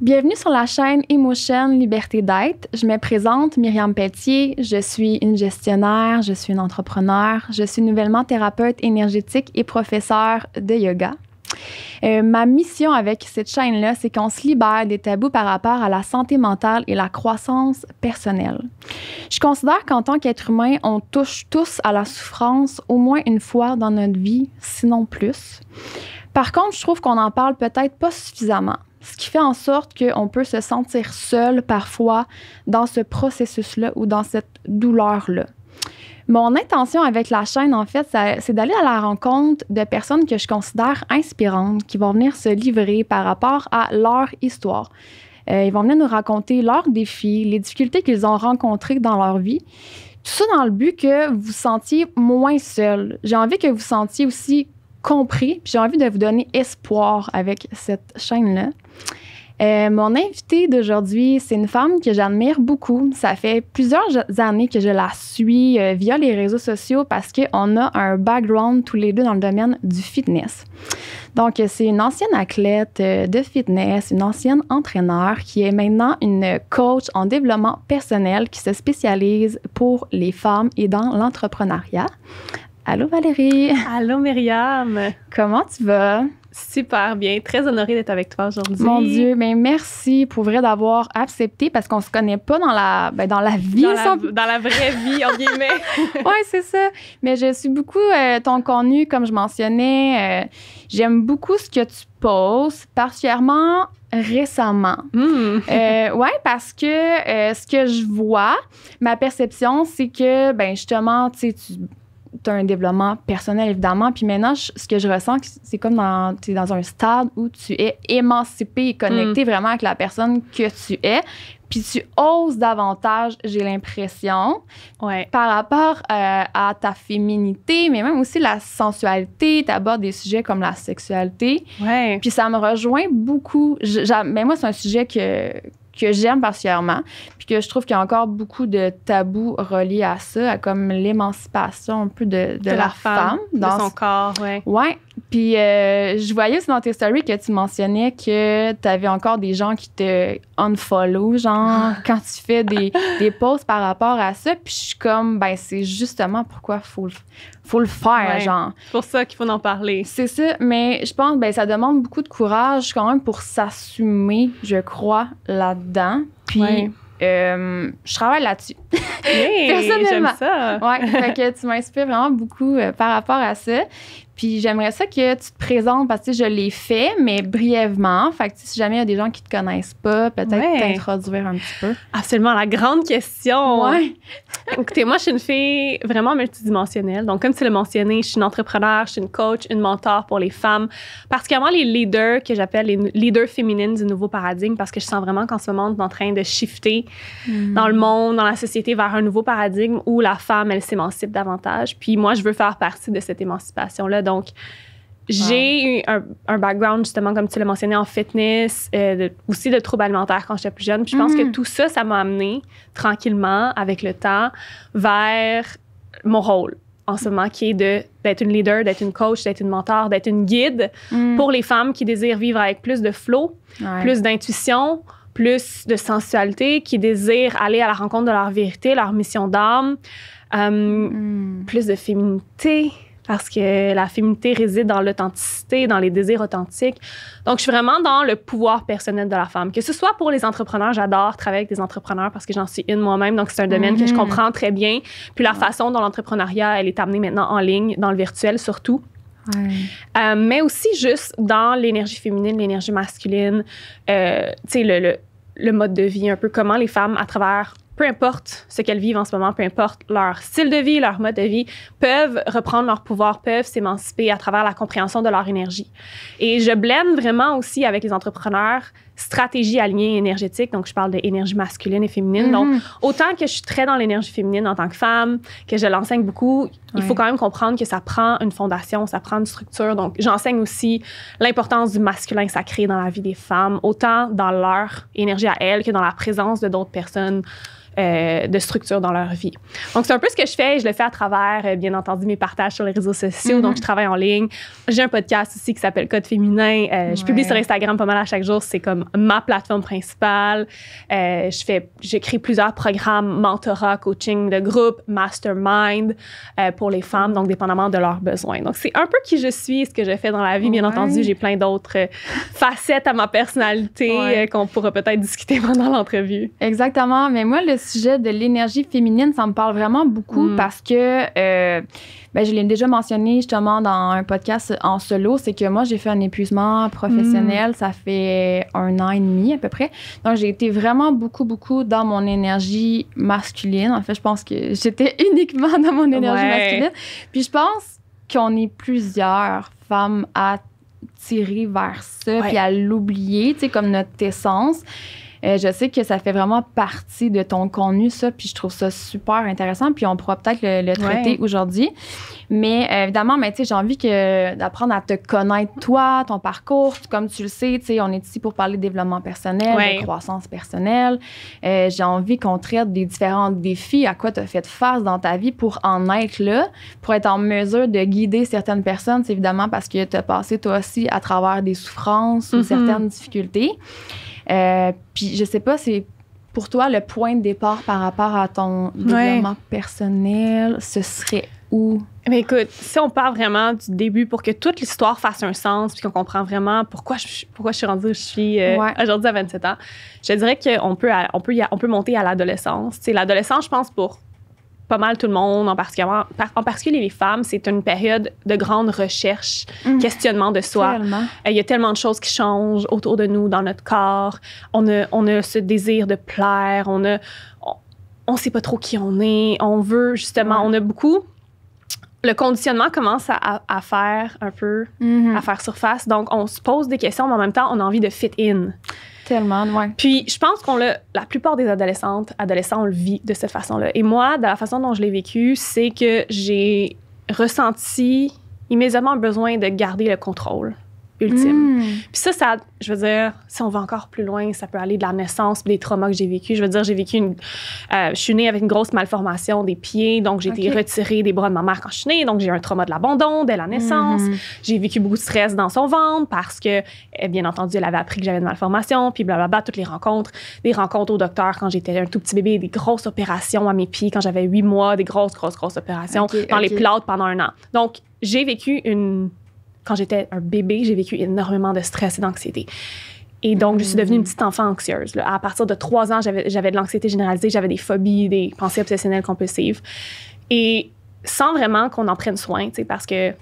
Bienvenue sur la chaîne Emotion Liberté d'être. Je me présente Myriam Pelletier. Je suis une gestionnaire, je suis une entrepreneur, je suis nouvellement thérapeute énergétique et professeure de yoga. Euh, ma mission avec cette chaîne-là, c'est qu'on se libère des tabous par rapport à la santé mentale et la croissance personnelle. Je considère qu'en tant qu'être humain, on touche tous à la souffrance au moins une fois dans notre vie, sinon plus. Par contre, je trouve qu'on en parle peut-être pas suffisamment, ce qui fait en sorte qu'on peut se sentir seul parfois dans ce processus-là ou dans cette douleur-là. Mon intention avec la chaîne, en fait, c'est d'aller à la rencontre de personnes que je considère inspirantes, qui vont venir se livrer par rapport à leur histoire. Euh, ils vont venir nous raconter leurs défis, les difficultés qu'ils ont rencontrées dans leur vie. Tout ça dans le but que vous vous sentiez moins seul. J'ai envie que vous sentiez aussi compris. Puis j'ai envie de vous donner espoir avec cette chaîne-là. Euh, mon invitée d'aujourd'hui, c'est une femme que j'admire beaucoup. Ça fait plusieurs années que je la suis euh, via les réseaux sociaux parce qu'on a un background tous les deux dans le domaine du fitness. Donc, euh, c'est une ancienne athlète de fitness, une ancienne entraîneur qui est maintenant une coach en développement personnel qui se spécialise pour les femmes et dans l'entrepreneuriat. Allô Valérie. Allô Myriam. Comment tu vas? Super bien, très honorée d'être avec toi aujourd'hui. Mon Dieu, mais merci pour vrai d'avoir accepté parce qu'on se connaît pas dans la ben, dans la vie dans, la, vraie vie en guillemets. oui, c'est ça. Mais je suis beaucoup euh, ton connu, comme je mentionnais, euh, j'aime beaucoup ce que tu poses, particulièrement récemment. Hmm. Euh, oui, parce que ce que je vois, ma perception c'est que ben justement, tu sais tu tu as un développement personnel, évidemment. Puis maintenant, ce que je ressens, c'est comme dans, es dans un stade où tu es émancipé et connecté mm. vraiment avec la personne que tu es. Puis tu oses davantage, j'ai l'impression, ouais. par rapport euh, à ta féminité, mais même aussi la sensualité. Tu abordes des sujets comme la sexualité. Ouais. Puis ça me rejoint beaucoup. mais moi, c'est un sujet que, que j'aime particulièrement, puis que je trouve qu'il y a encore beaucoup de tabous reliés à ça, à comme l'émancipation un peu de, de, la, femme, dans de son corps, oui. Ouais, puis euh, je voyais aussi dans tes stories que tu mentionnais que tu avais encore des gens qui te unfollow, genre, ah. quand tu fais des, des posts par rapport à ça. Puis je suis comme, ben, c'est justement pourquoi faut faut le faire, genre. C'est pour ça qu'il faut en parler. C'est ça, mais je pense, ben, ça demande beaucoup de courage quand même pour s'assumer, je crois, là-dedans. Puis. Euh, je travaille là-dessus. Hey, J'aime ça. Ouais, tu m'inspires vraiment beaucoup euh, par rapport à ça. Puis j'aimerais ça que tu te présentes parce que je l'ai fait, mais brièvement. Fait que si jamais il y a des gens qui te connaissent pas, peut-être t'introduire un petit peu. Absolument, la grande question. Ouais. Écoutez, moi, je suis une fille vraiment multidimensionnelle. Donc, comme tu l'as mentionné, je suis une entrepreneur, je suis une coach, une mentor pour les femmes, particulièrement les leaders que j'appelle les leaders féminines du nouveau paradigme parce que je sens vraiment qu'en ce moment, on est en train de shifter hmm. dans le monde, dans la société vers un nouveau paradigme où la femme, elle s'émancipe davantage. Puis moi, je veux faire partie de cette émancipation-là. Donc, j'ai eu un, background, justement, comme tu l'as mentionné, en fitness, euh, aussi de troubles alimentaires quand j'étais plus jeune. Puis je pense que mm-hmm. tout ça, ça m'a amené tranquillement, avec le temps, vers mon rôle en ce moment, qui est d'être une leader, d'être une coach, d'être une mentor, d'être une guide mm. pour les femmes qui désirent vivre avec plus de flow, plus d'intuition, plus de sensualité, qui désirent aller à la rencontre de leur vérité, leur mission d'âme, euh, mm. plus de féminité, parce que la féminité réside dans l'authenticité, dans les désirs authentiques. Donc, je suis vraiment dans le pouvoir personnel de la femme. Que ce soit pour les entrepreneurs, j'adore travailler avec des entrepreneurs parce que j'en suis une moi-même, donc c'est un domaine que je mhm. comprends très bien. Puis la façon dont l'entrepreneuriat, elle est amenée maintenant en ligne, dans le virtuel surtout. Euh, mais aussi juste dans l'énergie féminine, l'énergie masculine, euh, tu sais, le, le mode de vie, un peu comment les femmes, à travers peu importe ce qu'elles vivent en ce moment, peu importe leur style de vie, leur mode de vie, peuvent reprendre leur pouvoir, peuvent s'émanciper à travers la compréhension de leur énergie. Et je blende vraiment aussi avec les entrepreneurs stratégie alignée énergétique. Donc, je parle d'énergie masculine et féminine. Donc, mhm. autant que je suis très dans l'énergie féminine en tant que femme, que je l'enseigne beaucoup, il faut quand même comprendre que ça prend une fondation, ça prend une structure. Donc, j'enseigne aussi l'importance du masculin sacré dans la vie des femmes, autant dans leur énergie à elles que dans la présence de d'autres personnes euh, de structure dans leur vie. Donc, c'est un peu ce que je fais et je le fais à travers, euh, bien entendu, mes partages sur les réseaux sociaux. Donc, mm-hmm. je travaille en ligne. J'ai un podcast aussi qui s'appelle Code féminin. Euh, je publie sur Instagram pas mal à chaque jour. C'est comme ma plateforme principale. je fais, j'écris plusieurs programmes, mentorat, coaching de groupe, mastermind pour les femmes, donc dépendamment de leurs besoins. Donc, c'est un peu qui je suis ce que je fais dans la vie. Bien entendu, j'ai plein d'autres facettes à ma personnalité qu'on pourra peut-être discuter pendant l'entrevue. Exactement. Mais moi, le sujet de l'énergie féminine, ça me parle vraiment beaucoup mm. parce que euh, ben, je l'ai déjà mentionné justement dans un podcast en solo, c'est que moi j'ai fait un épuisement professionnel, mm. ça fait un an et demi à peu près. Donc j'ai été vraiment beaucoup, beaucoup dans mon énergie masculine. En fait, je pense que j'étais uniquement dans mon énergie masculine. Puis je pense qu'on est plusieurs femmes à tirer vers ça, puis à l'oublier, tu comme notre essence. Euh, je sais que ça fait vraiment partie de ton contenu, ça, puis je trouve ça super intéressant, puis on pourra peut-être le, traiter aujourd'hui. Mais euh, évidemment, mais, j'ai envie que, d'apprendre à te connaître, toi, ton parcours. Comme tu le sais, on est ici pour parler de développement personnel, de croissance personnelle. Euh, j'ai envie qu'on traite des différents défis, à quoi tu as fait face dans ta vie pour en être là, pour être en mesure de guider certaines personnes, c'est évidemment parce que tu as passé toi aussi à travers des souffrances ou mm-hmm. certaines difficultés. Euh, puis je sais pas, c'est pour toi le point de départ par rapport à ton développement personnel, ce serait où? Mais écoute, si on part vraiment du début pour que toute l'histoire fasse un sens puis qu'on comprend vraiment pourquoi je, pourquoi je suis rendue où je suis euh, aujourd'hui à 27 ans, je dirais qu'on peut, on peut, on peut monter à l'adolescence. L'adolescence, je pense, pour pas mal tout le monde, en particulier, en particulier les femmes, c'est une période de grande recherche, mm. questionnement de soi. Euh, il y a tellement de choses qui changent autour de nous, dans notre corps. On a, on a ce désir de plaire, on a, on, ne sait pas trop qui on est, on veut justement, on a beaucoup. Le conditionnement commence à, à faire un peu, mm-hmm. à faire surface. Donc, on se pose des questions, mais en même temps, on a envie de fit in. Tellement, Puis je pense qu'on l'a, la plupart des adolescentes, adolescents, on le vit de cette façon-là. Et moi, de la façon dont je l'ai vécu, c'est que j'ai ressenti immédiatement besoin de garder le contrôle ultime. Hmm. Puis ça, ça, je veux dire, si on va encore plus loin, ça peut aller de la naissance, des traumas que j'ai vécu. Je veux dire, j'ai vécu une, euh, je suis née avec une grosse malformation des pieds, donc j'ai été retirée des bras de ma mère quand je suis née, donc j'ai un trauma de l'abandon dès la hmm. naissance. J'ai vécu beaucoup de stress dans son ventre parce que, eh, bien entendu, elle avait appris que j'avais une malformation, puis blablabla, toutes les rencontres, des rencontres au docteur quand j'étais un tout petit bébé, des grosses opérations à mes pieds quand j'avais huit mois, des grosses, grosses, grosses opérations dans les plâtres pendant un an. Donc j'ai vécu une quand j'étais un bébé, j'ai vécu énormément de stress et d'anxiété. Et donc, je suis devenue une petite enfant anxieuse. À partir de trois ans, j'avais de l'anxiété généralisée, j'avais des phobies, des pensées obsessionnelles compulsives. Et sans vraiment qu'on en prenne soin, parce que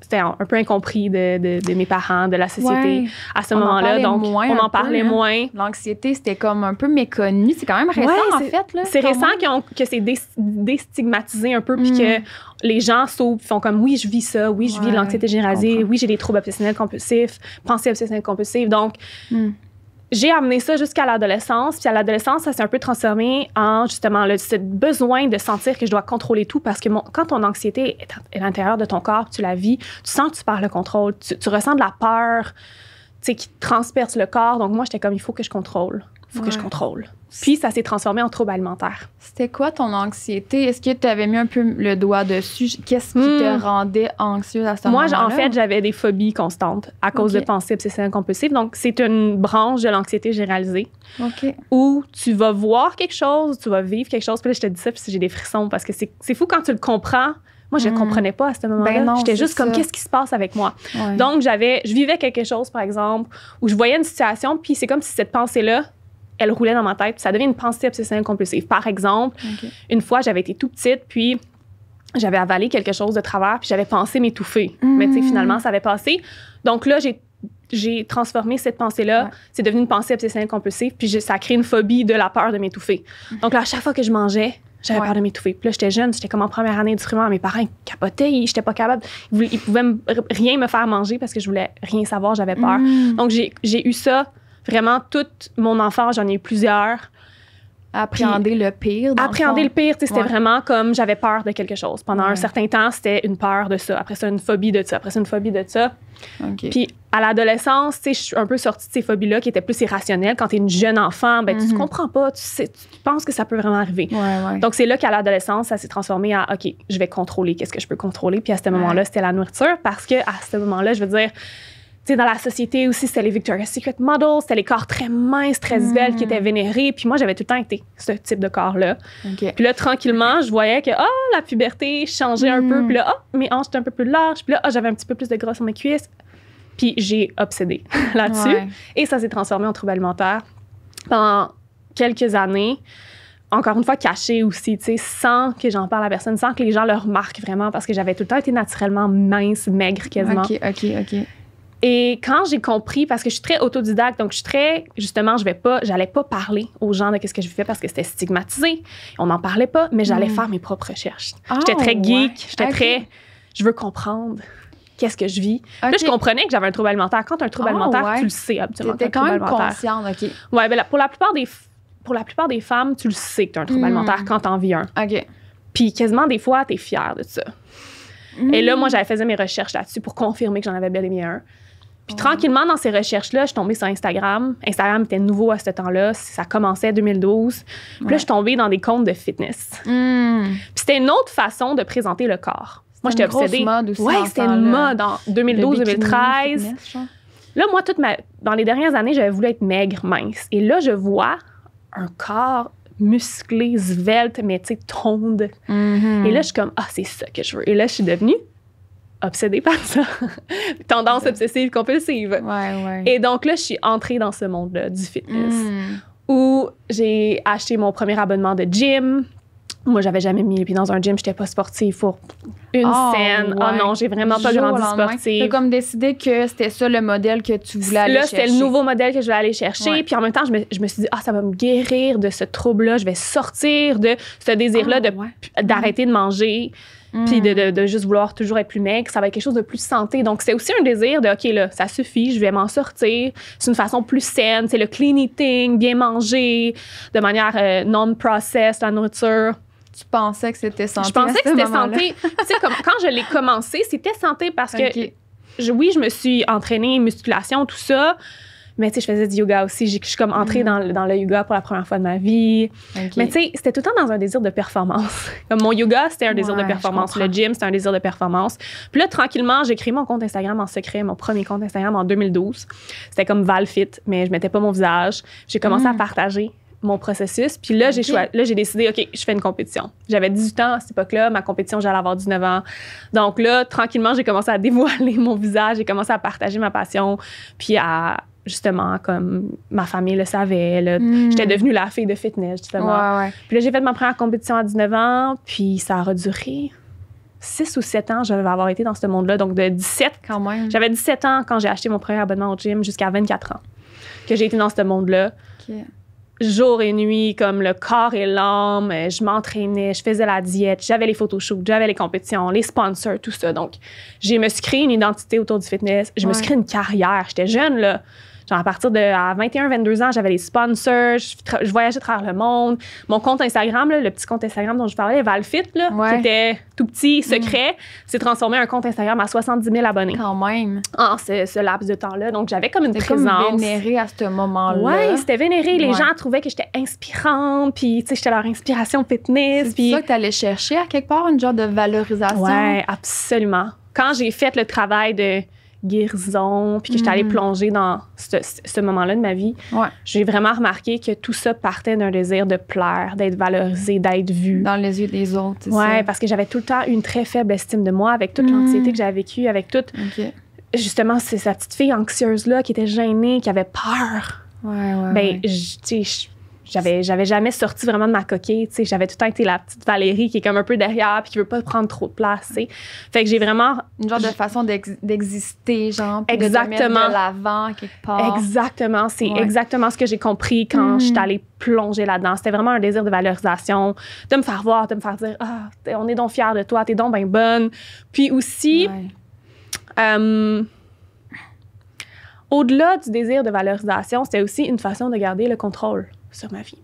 c'était un, peu incompris de, de, mes parents, de la société à ce moment-là. Donc, on en parlait, moins, L'anxiété, c'était comme un peu méconnu. C'est quand même récent, en fait. C'est récent que c'est déstigmatisé un peu, puis mm. que les gens s'ouvrent, font comme oui, je vis ça, oui, je vis l'anxiété généralisée, oui, j'ai des troubles obsessionnels compulsifs, pensées obsessionnelles compulsives. Donc, mm j'ai amené ça jusqu'à l'adolescence. Puis à l'adolescence, ça s'est un peu transformé en justement le, besoin de sentir que je dois contrôler tout parce que quand ton anxiété est à l'intérieur de ton corps, tu la vis, tu sens que tu perds le contrôle, tu, ressens de la peur qui transperce le corps. Donc moi, j'étais comme, il faut que je contrôle. Il faut que je contrôle. Puis ça s'est transformé en trouble alimentaire. C'était quoi ton anxiété? Est-ce que tu avais mis un peu le doigt dessus? Qu'est-ce qui te hmm. rendait anxieuse à ce moment-là? Moi, en fait, j'avais des phobies constantes à cause de pensées obsessionnelles compulsives. Donc, c'est une branche de l'anxiété généralisée où tu vas voir quelque chose, tu vas vivre quelque chose. Puis là, je te dis ça, puis j'ai des frissons parce que c'est fou quand tu le comprends. Moi, je ne hmm. comprenais pas à ce moment-là. Ben J'étais juste comme, qu'est-ce qui se passe avec moi? Donc, j'avais, je vivais quelque chose, par exemple, où je voyais une situation, puis c'est comme si cette pensée-là elle roulait dans ma tête. ça devient une pensée obsessionnelle compulsive. Par exemple, une fois, j'avais été tout petite, puis j'avais avalé quelque chose de travers, puis j'avais pensé m'étouffer. Mais mm. finalement, ça avait passé. Donc là, j'ai transformé cette pensée-là, c'est devenu une pensée obsessionnelle compulsive, puis ça ça créé une phobie de la peur de m'étouffer. Mm. Donc là, à chaque fois que je mangeais, j'avais peur de m'étouffer. Puis là, j'étais jeune, j'étais comme en première année du Mes parents ils capotaient, j'étais pas capable. Ils, pouvaient rien me faire manger parce que je voulais rien savoir, j'avais peur. Mm. Donc, j'ai eu ça vraiment toute mon enfance, j'en ai eu plusieurs. Appréhender le pire. appréhender le, pire, c'était vraiment comme j'avais peur de quelque chose. Pendant un certain temps, c'était une peur de ça. Après ça, une phobie de ça. Après ça, une phobie de ça. Puis à l'adolescence, je suis un peu sortie de ces phobies-là qui étaient plus irrationnelles. Quand tu es une jeune enfant, ben, tu ne mhm. comprends pas, tu, sais, tu, penses que ça peut vraiment arriver. Donc c'est là qu'à l'adolescence, ça s'est transformé à OK, je vais contrôler, qu'est-ce que je peux contrôler. Puis à ce moment-là, c'était la nourriture parce que à ce moment-là, je veux dire, dans la société aussi, c'était les Victoria's Secret Models, c'était les corps très minces, très esbelles mm. qui étaient vénérés. Puis moi, j'avais tout le temps été ce type de corps-là. Puis là, tranquillement, je voyais que, oh, la puberté changeait un peu. Mm. Puis là, oh, mes hanches étaient un peu plus larges. Puis là, ah, j'avais un petit peu plus de gras sur mes cuisses. Puis j'ai obsédé là-dessus. Et ça s'est transformé en trouble alimentaire pendant quelques années. Encore une fois, caché aussi, tu sais, sans que j'en parle à personne, sans que les gens le remarquent vraiment, parce que j'avais tout le temps été naturellement mince, maigre quasiment. OK, OK, OK. Et quand j'ai compris, parce que je suis très autodidacte, donc je suis très, justement, je vais pas, j'allais pas parler aux gens de ce que je fais parce que c'était stigmatisé. On n'en parlait pas, mais j'allais mm. faire mes propres recherches. j'étais très oh, geek, j'étais très, je veux comprendre qu'est-ce que je vis. Là, je comprenais que j'avais un trouble alimentaire. Quand as un trouble ah, alimentaire, tu le sais, absolument. T'étais quand même consciente, OK. Ouais, ben pour la plupart des pour la plupart des femmes, tu le sais que tu as un trouble mm. alimentaire quand en vis un. OK. Puis quasiment des fois, tu es fière de ça. Et là, mm. moi, j'avais fait mes recherches là-dessus pour confirmer que j'en avais bel et bien un. Puis tranquillement, dans ces recherches-là, je suis tombée sur Instagram. Instagram était nouveau à ce temps-là. Ça commençait en 2012. Puis là, je suis tombée dans des comptes de fitness. Hmm. Puis c'était une autre façon de présenter le corps. Moi, j'étais obsédée. Mode aussi ouais, c'était une mode en 2012-2013. Là, moi, toute ma... dans les dernières années, j'avais voulu être maigre, mince. Et là, je vois un corps musclé, svelte, mais tu sais, tonde. Mm-hmm. Et là, je suis comme, ah, c'est ça que je veux. Et là, je suis devenue obsédée par ça. Tendance obsessive compulsive. Ouais, ouais. Et donc là, je suis entrée dans ce monde-là du fitness hmm. où j'ai acheté mon premier abonnement de gym. Moi, j'avais jamais mis les pieds dans un gym, j'étais pas sportive pour une ah, scène. Oh non, j'ai vraiment pas grandi sportive. T'as comme décidé que c'était ça le modèle que tu voulais aller chercher. c'était le nouveau modèle que je voulais aller chercher. Puis en même temps, je me, je me, suis dit, ah, ça va me guérir de ce trouble-là, je vais sortir de ce désir-là ah, de, d'arrêter de manger puis de, mm. de, juste vouloir toujours être plus mec, Ça va être quelque chose de plus santé. Donc, c'est aussi un désir de, OK, là, ça suffit, je vais m'en sortir. C'est une façon plus saine. C'est le clean eating, bien manger, de manière euh, non-processed, la nourriture tu pensais que c'était santé? Je pensais que c'était santé. tu sais, comme, quand je l'ai commencé, c'était santé parce que, oui, je me suis entraînée, musculation, tout ça, mais tu sais, je faisais du yoga aussi. Je suis comme entrée mm. dans, dans, le yoga pour la première fois de ma vie. Mais tu sais, c'était tout le temps dans un désir de performance. Comme mon yoga, c'était un désir de performance. Le gym, c'était un désir de performance. Puis là, tranquillement, j'ai créé mon compte Instagram en secret, mon premier compte Instagram en 2012. C'était comme Valfit, mais je mettais pas mon visage. J'ai commencé à mm. partager mon processus. Puis là, j'ai là, j'ai décidé, OK, je fais une compétition. J'avais 18 ans à cette époque-là. Ma compétition, j'allais avoir 19 ans. Donc là, tranquillement, j'ai commencé à dévoiler mon visage. J'ai commencé à partager ma passion. Puis à, justement, comme ma famille le savait. Hmm. J'étais devenue la fille de fitness, justement. Puis là, j'ai fait ma première compétition à 19 ans, puis ça a reduré. 6 ou 7 ans, je vais avoir été dans ce monde-là. Donc, de 17. Quand même. J'avais 17 ans quand j'ai acheté mon premier abonnement au gym jusqu'à 24 ans que j'ai été dans ce monde-là. Jour et nuit, comme le corps et l'âme, je m'entraînais, je faisais la diète, j'avais les photoshoots, j'avais les compétitions, les sponsors, tout ça. Donc, j'ai me créé une identité autour du fitness, je me suis créé une carrière. J'étais jeune, là à partir de 21, 22 ans, j'avais les sponsors, je, voyageais travers le monde. Mon compte Instagram, le petit compte Instagram dont je parlais, Valfit, là, qui était tout petit, mm. secret, s'est transformé en compte Instagram à 70 000 abonnés. Quand même. En ce, laps de temps-là. Donc, j'avais comme une présence. Comme vénéré à ce moment-là. Oui, c'était vénéré. Les gens trouvaient que j'étais inspirante, puis, tu sais, j'étais leur inspiration fitness. C'est ça que tu allais chercher à quelque part, une genre de valorisation. Oui, absolument. Quand j'ai fait le travail de guérison, puis que j'étais allée mm. plonger dans ce, moment-là de ma vie, j'ai vraiment remarqué que tout ça partait d'un désir de plaire, d'être valorisée, d'être vue. Dans les yeux des autres. Oui, parce que j'avais tout le temps une très faible estime de moi, avec toute l'anxiété mm. que j'avais vécue, avec toute. Justement, c'est cette petite fille anxieuse-là qui était gênée, qui avait peur. Ouais, ouais, ben, tu Je, j'avais j'avais jamais sorti vraiment de ma coquille tu j'avais tout le temps été la petite Valérie qui est comme un peu derrière puis qui veut pas prendre trop de place sais fait que j'ai vraiment une genre de façon d'exister genre exactement de, l'avant quelque part exactement c'est exactement ce que j'ai compris quand je suis mm. allée plonger là-dedans c'était vraiment un désir de valorisation de me faire voir de me faire dire ah on est donc fier de toi t'es donc bien bonne puis aussi euh, au-delà du désir de valorisation, c'était aussi une façon de garder le contrôle sur ma vie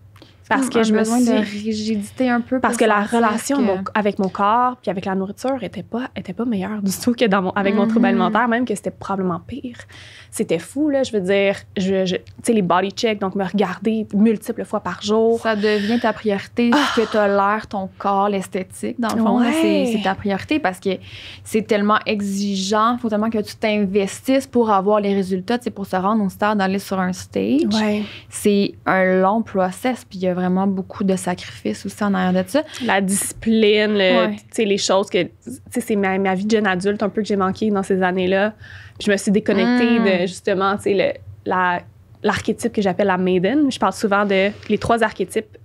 parce que je me suis de rigidité un peu parce que la relation avec mon corps puis avec la nourriture était pas était pas meilleure du tout que dans mon avec mon trouble mm-hmm. alimentaire même que c'était probablement pire c'était fou là je veux dire je, tu sais les body checks donc me regarder multiples fois par jour ça devient ta priorité ah! que ce que tolère ton corps l'esthétique dans le fond c'est ta priorité parce que c'est tellement exigeant faut tellement que tu t'investisses pour avoir les résultats c'est pour se rendre au stade d'aller sur un stage c'est un long process puis vraiment beaucoup de sacrifices aussi en arrière de ça. La discipline, les choses que. C'est ma, ma, vie de jeune adulte un peu que j'ai manqué dans ces années-là. je me suis déconnectée hmm. de justement le, la l'archétype que j'appelle la maiden. Je parle souvent de les trois archétypes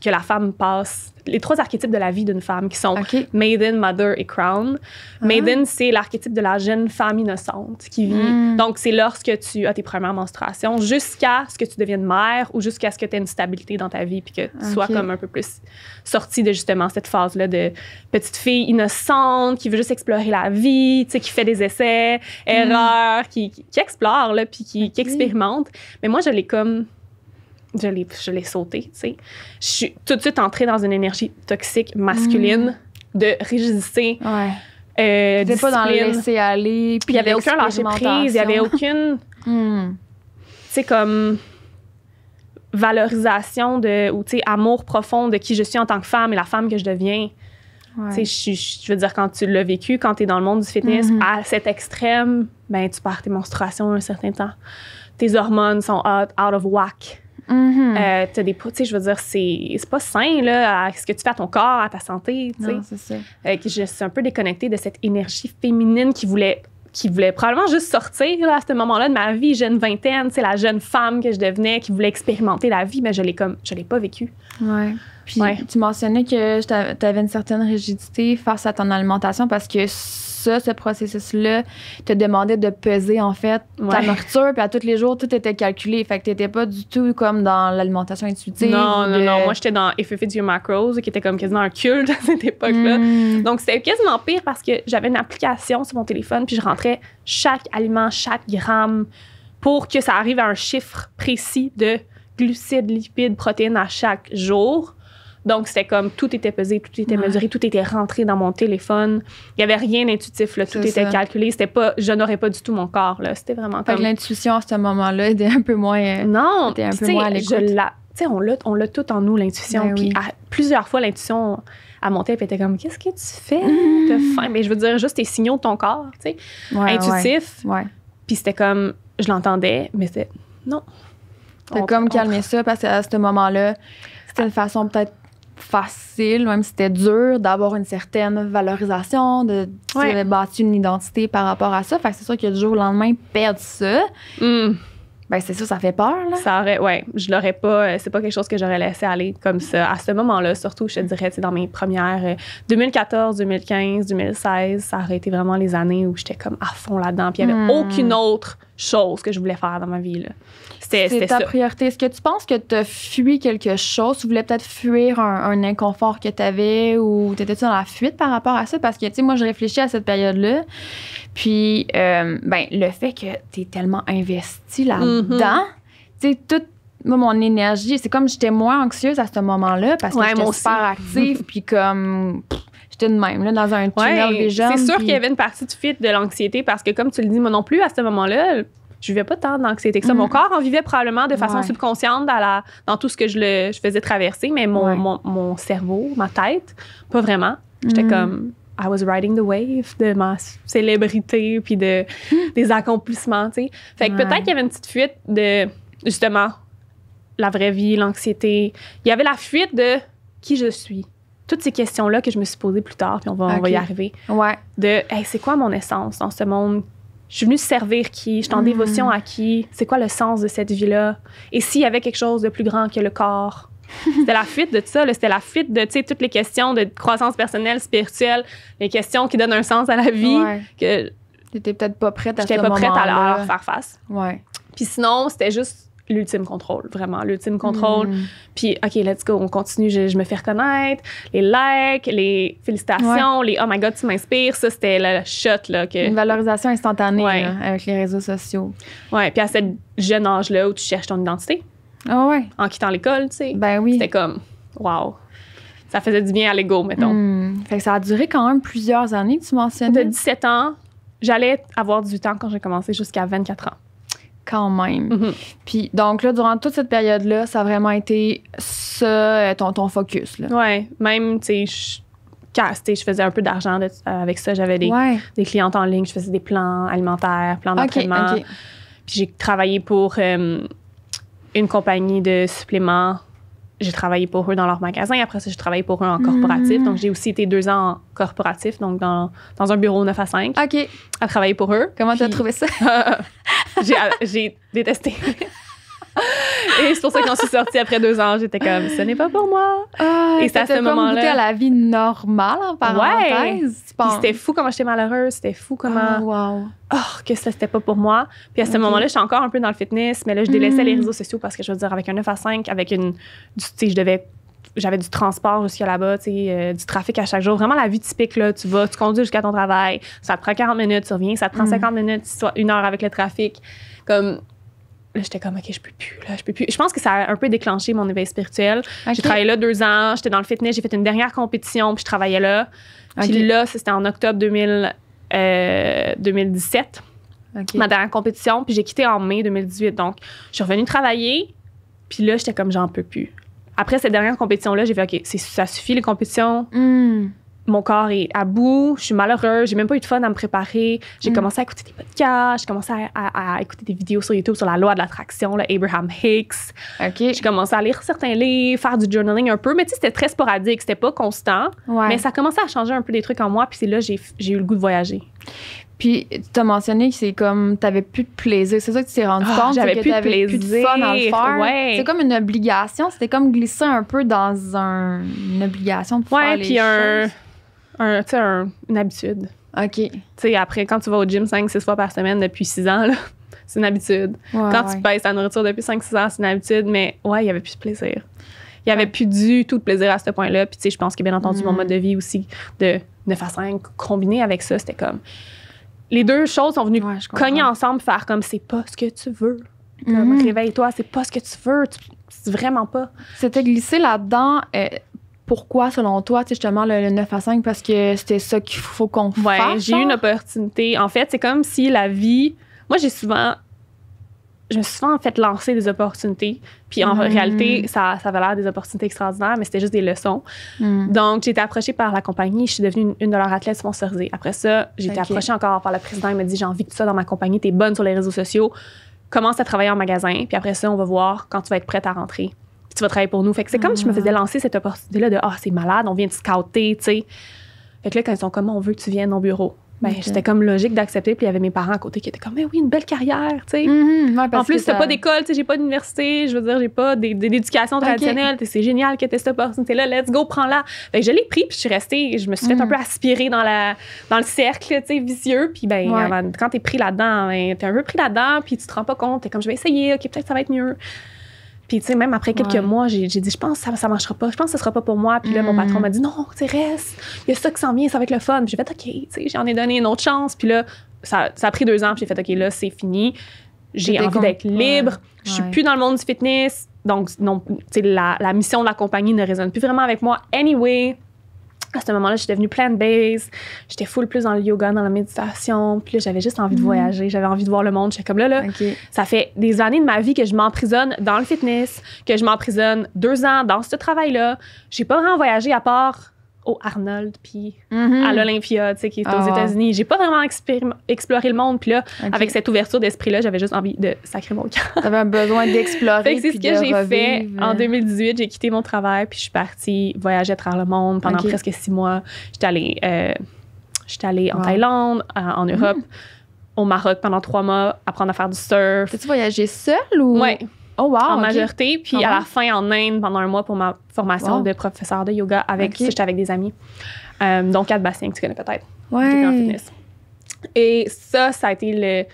que la femme passe, les trois archétypes de la vie d'une femme qui sont Maiden, Mother et Crown. Ah. Maiden, c'est l'archétype de la jeune femme innocente qui vit. Hmm. Donc, c'est lorsque tu as tes premières menstruations jusqu'à ce que tu deviennes mère ou jusqu'à ce que tu aies une stabilité dans ta vie puis que tu sois comme un peu plus sortie de justement cette phase-là de petite fille innocente qui veut juste explorer la vie, tu sais, qui fait des essais, hmm. erreurs, qui, explore, là, puis qui expérimente. Mais moi, je l'ai comme je l'ai, je sauté, tu sais. Je suis tout de suite entrée dans une énergie toxique masculine mm. de rigidité. Ouais. Euh, pas dans laisser aller. Puis il n'y avait aucun lâcher prise, il n'y avait aucune. Hmm. Tu sais, comme valorisation de, ou tu sais, amour profond de qui je suis en tant que femme et la femme que je deviens. Tu sais, je, veux dire, quand tu l'as vécu, quand tu es dans le monde du fitness, mm-hmm. à cet extrême, ben, tu pars tes menstruations un certain temps. Tes hormones sont out, out of whack. Mm-hmm. Euh, tu je veux dire, c'est, pas sain, là, à ce que tu fais à ton corps, à ta santé, tu sais. c'est ça. Euh, je suis un peu déconnectée de cette énergie féminine qui voulait qui voulait probablement juste sortir à ce moment-là de ma vie, jeune vingtaine, c'est la jeune femme que je devenais, qui voulait expérimenter la vie, mais je l'ai comme je l'ai pas vécu. Ouais. Puis tu mentionnais que tu avais une certaine rigidité face à ton alimentation parce que ça, ce processus-là, te demandait de peser, en fait, ta nourriture. Puis à tous les jours, tout était calculé. Fait que t'étais pas du tout comme dans l'alimentation intuitive. Non, non, non. Moi, j'étais dans FFDU Macros, qui était comme quasiment un culte à cette époque-là. Hmm. Donc, c'était quasiment pire parce que j'avais une application sur mon téléphone, puis je rentrais chaque aliment, chaque gramme pour que ça arrive à un chiffre précis de glucides, lipides, protéines à chaque jour donc, c'était comme tout était pesé, tout était mesuré, tout était rentré dans mon téléphone. Il n'y avait rien d'intuitif, tout était calculé. C'était pas, je n'aurais pas du tout mon corps, là. C'était vraiment l'intuition à ce moment-là était un peu moins. Euh, non, c'est un peu moins à on l'a, on l'a tout en nous, l'intuition. Ben plusieurs fois, l'intuition, a monté. puis était comme Qu'est-ce que tu fais de mmh. Mais je veux dire, juste tes signaux de ton corps, tu sais, intuitif. puis c'était comme, je l'entendais, mais c'était non. T'as comme calmé ça parce qu'à ce moment-là, c'était une façon peut-être facile, même si c'était dur, d'avoir une certaine valorisation, de ouais. bâtir une identité par rapport à ça. Fait que c'est sûr que du jour au lendemain, perdre ça. Hmm. Ben c'est sûr, ça fait peur. Là. Ça aurait, ouais, je l'aurais pas. Euh, c'est pas quelque chose que j'aurais laissé aller comme ça. À ce moment-là, surtout, je te dirais, dans mes premières 2014, 2015, 2016, ça aurait été vraiment les années où j'étais comme à fond là-dedans. Puis il n'y avait hmm. aucune autre chose que je voulais faire dans ma vie. C'était ta priorité. Est-ce que tu penses que tu as fui quelque chose? Tu voulais peut-être fuir un, inconfort que tu avais ou t'étais-tu dans la fuite par rapport à ça? Parce que, tu sais, moi, je réfléchis à cette période-là. Puis, euh, ben, le fait que tu es tellement investi là-dedans, mhm. tu sais, toute mon énergie, c'est comme j'étais moins anxieuse à ce moment-là parce que j'étais super active, puis comme de même, là, dans un tunnel ouais, C'est sûr qu'il y avait une partie de fuite de l'anxiété parce que, comme tu le dis, moi non plus, à ce moment-là, je vivais pas tant d'anxiété que ça. Mon mm. corps en vivait probablement de façon subconsciente dans, la, dans tout ce que je, le, je faisais traverser, mais mon, mon, cerveau, ma tête, pas vraiment. J'étais mm. comme. I was riding the wave de ma célébrité puis de, des accomplissements, tu sais. Fait que peut-être qu'il y avait une petite fuite de, justement, la vraie vie, l'anxiété. Il y avait la fuite de qui je suis, toutes ces questions-là que je me suis posées plus tard, puis on va, y arriver. Ouais. De, c'est quoi mon essence dans ce monde? Je suis venue servir qui? Je suis en mhm. dévotion à qui? C'est quoi le sens de cette vie-là? Et s'il y avait quelque chose de plus grand que le corps? c'était la fuite de tout ça, c'était la fuite de toutes les questions de croissance personnelle, spirituelle, les questions qui donnent un sens à la vie. Ouais. que n'étais peut-être pas prête à J'étais pas prête à, leur faire face. Ouais. Puis sinon, c'était juste l'ultime contrôle, vraiment, l'ultime contrôle. Hmm. Puis, OK, let's go, on continue, je, me fais reconnaître. Les likes, les félicitations, les oh my god, tu m'inspires. Ça, c'était la shot. Là, que... Une valorisation instantanée avec les réseaux sociaux. Ouais, puis à ce jeune âge-là où tu cherches ton identité. oh, ouais. En quittant l'école, tu sais. Ben oui. C'était comme, wow ça faisait du bien à l'ego, mettons. Hmm. Fait ça a duré quand même plusieurs années, tu mentionnais. De 17 ans, j'allais avoir du ans quand j'ai commencé jusqu'à 24 ans quand même. Mm-hmm. Puis donc là, durant toute cette période-là, ça a vraiment été ça, euh, ton, focus. Là. Ouais, même, tu sais, je, je faisais un peu d'argent avec ça. J'avais des, clientes en ligne, je faisais des plans alimentaires, plans d'entraînement. Puis j'ai travaillé pour euh, une compagnie de suppléments. J'ai travaillé pour eux dans leur magasin. Après ça, j'ai travaillé pour eux en corporatif. Mm. Donc, j'ai aussi été deux ans en corporatif, donc dans, dans, un bureau 9 à 5. OK. À travailler pour eux. Comment tu as trouvé ça? J'ai détesté. Et c'est pour ça qu'on suis sortie après deux ans. J'étais comme, ce n'est pas pour moi. Ah, et c'est à ce moment-là. à la vie normale, en parenthèse. Ouais. C'était fou comment j'étais malheureuse. C'était fou comment. Ah, oh, que ça, c'était pas pour moi. Puis à ce moment-là, je suis encore un peu dans le fitness, mais là, je délaissais les mm. réseaux sociaux parce que je veux dire, avec un 9 à 5, avec une. Tu sais, je devais j'avais du transport jusqu'à là-bas, sais, euh, du trafic à chaque jour. Vraiment la vie typique, là, tu vas, tu conduis jusqu'à ton travail, ça te prend 40 minutes, tu reviens, ça te prend 50 mm. minutes, soit une heure avec le trafic. Comme, là, j'étais comme, OK, je peux plus, là, je peux plus. Je pense que ça a un peu déclenché mon éveil spirituel. J'ai travaillé là deux ans, j'étais dans le fitness, j'ai fait une dernière compétition, puis je travaillais là. Puis là, c'était en octobre 2000, 2017. Euh, ma dernière compétition, puis j'ai quitté en mai 2018. Donc, je suis revenue travailler, puis là, j'étais comme, j'en peux plus après cette dernière compétition-là, j'ai fait, OK, ça suffit les compétitions. Hmm. Mon corps est à bout, je suis malheureuse, j'ai même pas eu de fun à me préparer. J'ai hmm. commencé à écouter des podcasts, j'ai commencé à, écouter des vidéos sur YouTube sur la loi de l'attraction, Abraham Hicks. Ok. J'ai commencé à lire certains livres, faire du journaling un peu, mais tu sais, c'était très sporadique, c'était pas constant. Mais ça commençait à changer un peu des trucs en moi, puis c'est là j'ai eu le goût de voyager. Puis tu as mentionné que c'est comme tu t'avais plus de plaisir. C'est ça que tu t'es rendu ah, compte, j'avais plus, de plus de à le faire. C'est comme une obligation. C'était comme glisser un peu dans un, une obligation de faire les puis choses. un, tu sais, une habitude. OK. Tu sais, après, quand tu vas au gym 5-6 fois par semaine depuis 6 ans, c'est une habitude. quand tu baisses ta nourriture depuis 5-6 ans, c'est une habitude. Mais ouais, il n'y avait plus de plaisir. Il n'y avait plus du tout de plaisir à ce point-là. Puis, tu sais, je pense que, bien entendu, mon mm. mode de vie aussi de 9 à 5 combiné avec ça, c'était comme les deux choses sont venues cogner ensemble, faire comme c'est pas ce que tu veux. Mm-hmm. réveille-toi, c'est pas ce que tu veux, C'est vraiment pas. C'était glissé là-dedans. Euh, pourquoi, selon toi, justement, le, 9 à 5, parce que c'était ça qu'il faut qu'on fasse? J'ai eu une hein? opportunité. En fait, c'est comme si la vie. Moi, j'ai souvent je me suis souvent en fait lancer des opportunités. Puis en mm. réalité, ça, ça avait l'air des opportunités extraordinaires, mais c'était juste des leçons. Mm. Donc, j'ai été approchée par la compagnie. Je suis devenue une, de leurs athlètes sponsorisées. Après ça, j'ai été approchée encore par le président. Il m'a dit J'ai envie que ça dans ma compagnie. Tu es bonne sur les réseaux sociaux. Commence à travailler en magasin. Puis après ça, on va voir quand tu vas être prête à rentrer. Puis tu vas travailler pour nous. Fait que c'est comme si je me ah. faisais lancer cette opportunité-là de Ah, c'est malade, on vient de scouter, tu sais. Fait que là, quand ils sont comme on veut que tu viennes au bureau. Ben, comme logique d'accepter. Puis il y avait mes parents à côté qui étaient comme, mais oui, une belle carrière, tu sais. Mhm, en plus, c'est pas d'école, tu sais, j'ai pas d'université, je veux dire, j'ai pas d'éducation traditionnelle. C'est génial que tu aies cette opportunité-là, let's go, prends-la. je l'ai pris, puis je suis restée, je me suis fait un mhm. peu aspirer dans, la, dans le cercle, tu sais, vicieux. Puis ben, quand t'es pris là-dedans, ben, t'es un peu pris là-dedans, puis tu te rends pas compte, t'es comme, je vais essayer, OK, peut-être que ça va être mieux. Puis, tu sais, même après quelques mois, j'ai, dit, je pense que ça ne marchera pas, je pense que ce sera pas pour moi. Puis là, mon patron mm. m'a dit, non, tu reste, il y a ça qui s'en vient, ça va être le fun. J'ai fait, OK, tu sais, j'en ai donné une autre chance. Puis là, ça, ça a pris deux ans, puis j'ai fait, OK, là, c'est fini. J'ai envie d'être libre. Je suis plus dans le monde du fitness. Donc, non, la, la mission de la compagnie ne résonne plus vraiment avec moi. Anyway, à ce moment-là, je suis devenue de base. J'étais full plus dans le yoga, dans la méditation. Puis j'avais juste envie de mm-hmm. voyager. J'avais envie de voir le monde. J'étais comme là, là. Ça fait des années de ma vie que je m'emprisonne dans le fitness, que je m'emprisonne deux ans dans ce travail-là. J'ai pas vraiment voyagé à part au Arnold, puis mm-hmm. à l'Olympia, tu sais, qui est aux ah, États-Unis. J'ai pas vraiment exploré le monde. Puis là, avec cette ouverture d'esprit-là, j'avais juste envie de sacrer mon cœur. T'avais un besoin d'explorer. c'est ce que j'ai fait en 2018. Hein. J'ai quitté mon travail, puis je suis partie voyager à travers le monde pendant presque six mois. J'étais allée, euh, j'étais allée en Thaïlande, en, mm-hmm. Europe. Au Maroc pendant trois mois, apprendre à faire du surf. T'as-tu voyagé seule ou? Oh en majorité, puis ah, à la fin en Inde pendant un mois pour ma formation de professeur de yoga avec j'étais avec des amis. Euh, donc quatre bassins que tu connais peut-être. Ouais. Et ça, ça a été le,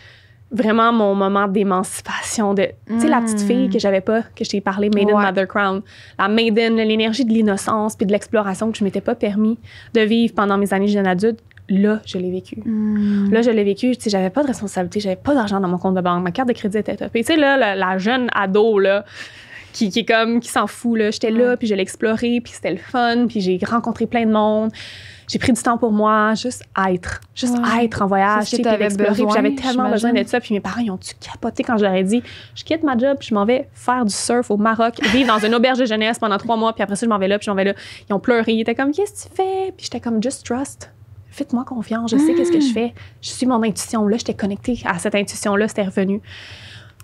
vraiment mon moment d'émancipation de tu sais la petite hmm. fille que j'avais pas que je t'ai parlé Maiden Mother Crown la Maiden l'énergie de l'innocence puis de l'exploration que je m'étais pas permis de vivre pendant mes années de jeune adulte là, je l'ai vécu. Hmm. Là, je l'ai vécu, tu sais, j'avais pas de responsabilité, j'avais pas d'argent dans mon compte de banque, ma carte de crédit était top. Et tu sais, là, la, jeune ado, là, qui, est comme, qui s'en fout, là, j'étais là, puis je l'ai exploré, puis c'était le fun, puis j'ai rencontré plein de monde. J'ai pris du temps pour moi, juste être, juste être en voyage, tu j'avais tellement besoin d'être ça. Puis mes parents, ils ont-tu capoté quand je leur ai dit, je quitte ma job, je m'en vais faire du surf au Maroc, vivre dans une auberge de jeunesse pendant trois mois, puis après ça, je m'en vais là, puis je m'en vais là. Ils ont pleuré, ils étaient comme, qu'est-ce que tu fais? Puis j'étais comme, just trust faites-moi confiance, je sais qu'est-ce que je hmm. fais, je suis mon intuition. Là, j'étais connectée à cette intuition-là, c'était revenu.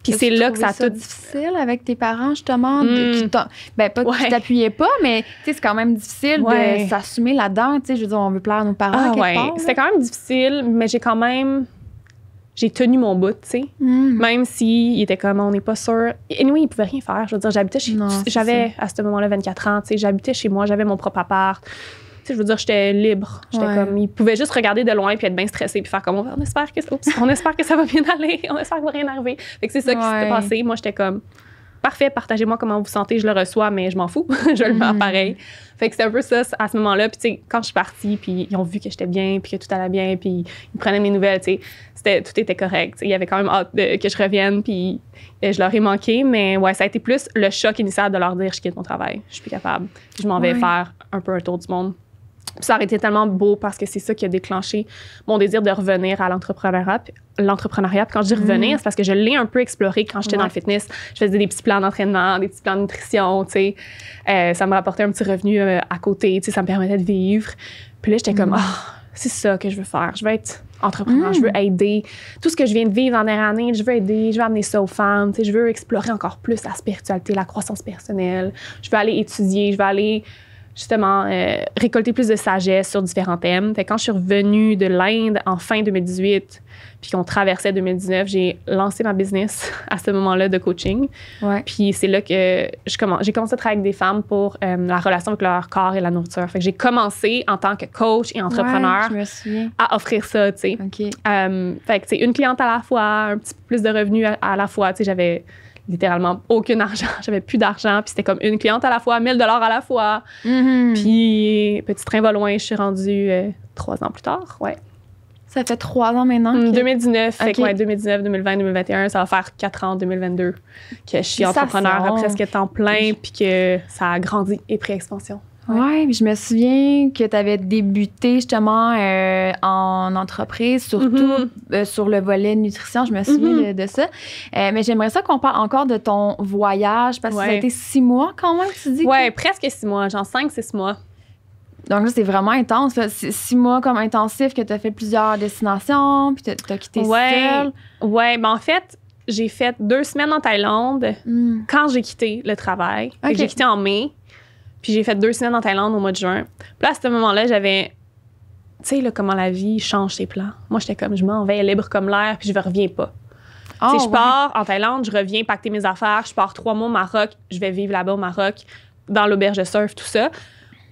Puis c'est là que ça a tout. difficile avec tes parents, justement. Mmh. Ben, pas que tu t'appuyais pas, mais c'est quand même difficile de s'assumer là-dedans. Je veux dire, on veut plaire à nos parents. Ah, ouais. C'était quand même difficile, mais j'ai quand même. J'ai tenu mon bout, tu sais. Hmm. Même si il était comme, on n'est pas sûr. Et nous, il pouvait rien faire. Je veux dire, j'habitais chez. J'avais à ce moment-là 24 ans, tu sais. J'habitais chez moi, j'avais mon propre appart je veux dire, j'étais libre. comme, ils pouvaient juste regarder de loin puis être bien stressés puis faire comme, on espère que, on espère que ça va bien aller, on espère que va rien arriver. Fait c'est ça qui s'était passé. Moi, j'étais comme, parfait, partagez-moi comment vous vous sentez, je le reçois, mais je m'en fous, je le mets mhm. pareil. Fait que un peu ça à ce moment-là. quand je suis partie, puis ils ont vu que j'étais bien, puis que tout allait bien, puis ils prenaient mes nouvelles, tout était correct. Il y avait quand même hâte que je revienne, puis euh, je leur ai manqué, mais ouais, ça a été plus le choc initial de leur dire je quitte mon travail, je suis plus capable, je m'en vais faire un peu un tour du monde ça aurait été tellement beau parce que c'est ça qui a déclenché mon désir de revenir à l'entrepreneuriat. L'entrepreneuriat. Quand je dis revenir, mm. c'est parce que je l'ai un peu exploré quand j'étais dans le fitness. Je faisais des petits plans d'entraînement, des petits plans de nutrition, tu sais. Euh, ça me rapportait un petit revenu euh, à côté, tu sais, ça me permettait de vivre. Puis là, j'étais comme, mm. ah, c'est ça que je veux faire. Je veux être entrepreneur, je mm. veux aider. Tout ce que je viens de vivre en dernière année, je veux aider, je veux amener ça aux femmes, tu sais, je veux explorer encore plus la spiritualité, la croissance personnelle. Je veux aller étudier, je veux aller justement euh, récolter plus de sagesse sur différents thèmes. Fait quand je suis revenue de l'Inde en fin 2018, puis qu'on traversait 2019, j'ai lancé ma business à ce moment-là de coaching. Puis c'est là que je commence, j'ai commencé à travailler avec des femmes pour euh, la relation avec leur corps et la nourriture. Fait que j'ai commencé en tant que coach et entrepreneur à offrir ça, tu sais. Euh, fait que c'est une cliente à la fois, un petit peu plus de revenus à, à la fois, tu sais, j'avais littéralement aucun argent. J'avais plus d'argent. Puis c'était comme une cliente à la fois, 1000 dollars à la fois. Mhm. Puis petit train va loin. Je suis rendue euh, trois ans plus tard. Ouais. Ça fait trois ans maintenant? 2019. Hmm, fait 2019, 2020, 2021. Ça va faire quatre ans, 2022, que je suis entrepreneur à presque temps plein. Puis que ça a grandi et pris expansion. Oui, ouais, je me souviens que tu avais débuté justement euh, en entreprise, surtout mm-hmm. euh, sur le volet nutrition. Je me souviens mm-hmm. de, ça. Euh, mais j'aimerais ça qu'on parle encore de ton voyage parce que ça a été six mois quand même, tu dis? Oui, presque six mois, genre cinq, six mois. Donc là, c'est vraiment intense. C'est Six mois comme intensif que tu as fait plusieurs destinations, puis tu as, quitté ouais. Ouais. Oui, ben en fait, j'ai fait deux semaines en Thaïlande mm. quand j'ai quitté le travail. J'ai quitté en mai. Puis j'ai fait deux semaines en Thaïlande au mois de juin. Puis là, à ce moment-là, j'avais. Tu sais, comment la vie change ses plans. Moi, j'étais comme, je m'en vais libre comme l'air, puis je ne reviens pas. Si oh, je pars en Thaïlande, je reviens pacter mes affaires, je pars trois mois au Maroc, je vais vivre là-bas au Maroc, dans l'auberge de surf, tout ça.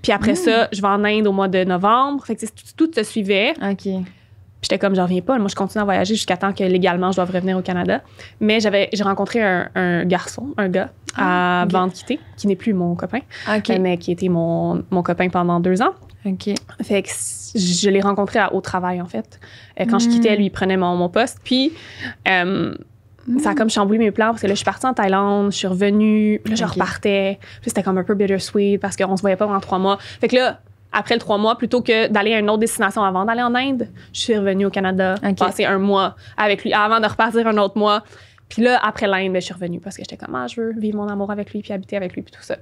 Puis après hmm. ça, je vais en Inde au mois de novembre. Fait que tout, tout se suivait. OK j'étais comme, j'en reviens pas. Moi, je continue à voyager jusqu'à temps que légalement, je doive revenir au Canada. Mais j'avais, j'ai rencontré un, garçon, un gars, avant ah, à quitter, qui n'est plus mon copain, mais qui était mon, mon, copain pendant deux ans. OK. Fait que je l'ai rencontré au travail, en fait. Euh, quand je quittais, hmm. lui, prenait mon, poste. Puis, euh, ça a hmm. comme chamboulé mes plans parce que là, je suis partie en Thaïlande, je suis revenue, là, je repartais. Puis c'était comme un peu bittersweet parce qu'on se voyait pas pendant trois mois. Fait que là, après le trois mois, plutôt que d'aller à une autre destination avant d'aller en Inde, je suis revenue au Canada, passer un mois avec lui avant de repartir un autre mois. Puis là, après l'Inde, ben, je suis revenue parce que j'étais comme, ah, je veux vivre mon amour avec lui, puis habiter avec lui, puis tout ça.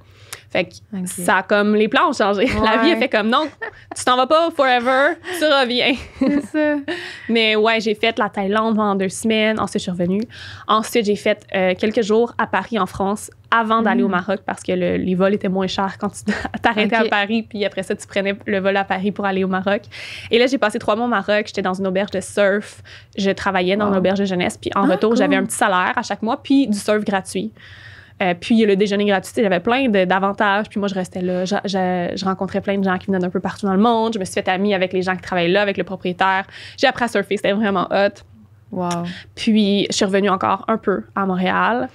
Fait que ça a comme les plans ont changé. La vie a fait comme non, tu t'en vas pas forever, tu reviens. C'est ça. Mais ouais, j'ai fait la Thaïlande pendant deux semaines. Ensuite, je suis revenue. Ensuite, j'ai fait euh, quelques jours à Paris, en France, avant d'aller au mm. Maroc parce que les vols étaient moins chers quand tu t'arrêtais à Paris, puis après ça, tu prenais le vol à Paris pour aller au Maroc. Et là, j'ai passé trois mois au Maroc. J'étais dans une auberge de surf. Je travaillais dans une auberge de jeunesse. Puis en ah, retour, j'avais un petit salaire à chaque mois, puis du surf gratuit. Euh, puis le déjeuner gratuit, j'avais plein d'avantages. Puis moi, je restais là. Je, rencontrais plein de gens qui venaient d'un peu partout dans le monde. Je me suis fait amie avec les gens qui travaillent là, avec le propriétaire. J'ai appris à surfer. C'était vraiment hot. Wow. Puis je suis revenue encore un peu à Montréal.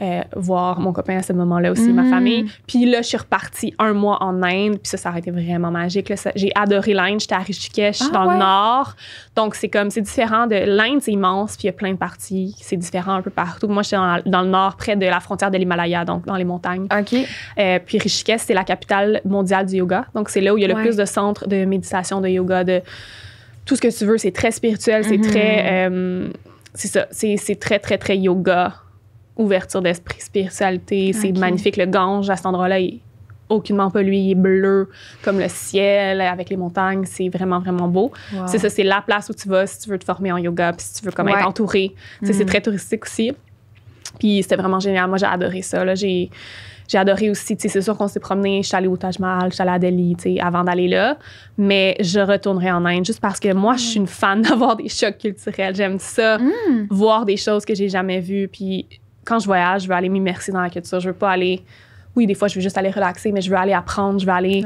Euh, voir mon copain à ce moment-là aussi, ma mm-hmm. famille. Puis là, je suis repartie un mois en Inde, puis ça, ça a été vraiment magique. J'ai adoré l'Inde, j'étais à Rishikesh, ah, dans le nord. Donc, c'est comme, c'est différent de. L'Inde, c'est immense, puis il y a plein de parties, c'est différent un peu partout. Moi, j'étais dans, dans, le nord, près de la frontière de l'Himalaya, donc dans les montagnes. OK. Euh, puis Rishikesh, c'est la capitale mondiale du yoga. Donc, c'est là où il y a le plus de centres de méditation, de yoga, de tout ce que tu veux. C'est très spirituel, c'est mm-hmm. très. Euh, c'est ça, c'est très, très, très yoga ouverture d'esprit, spiritualité. C'est magnifique. Le Gange, à cet endroit-là, il est aucunement pollué. Il est bleu comme le ciel avec les montagnes. C'est vraiment, vraiment beau. C'est ça, c'est la place où tu vas si tu veux te former en yoga, puis si tu veux comme être entouré. C'est mm. très touristique aussi. Puis c'était vraiment génial. Moi, j'ai adoré ça. j'ai j'ai adoré aussi, tu sais, c'est sûr qu'on s'est promené, je suis allée au Taj Mahal, je suis allée à Delhi, tu sais, avant d'aller là, mais je retournerai en Inde juste parce que moi, je suis une fan d'avoir des chocs culturels. J'aime ça, mm. voir des choses que j'ai jamais vues, puis quand je voyage, je veux aller m'immerser dans la culture. Je veux pas aller. Oui, des fois, je veux juste aller relaxer, mais je veux aller apprendre, je veux aller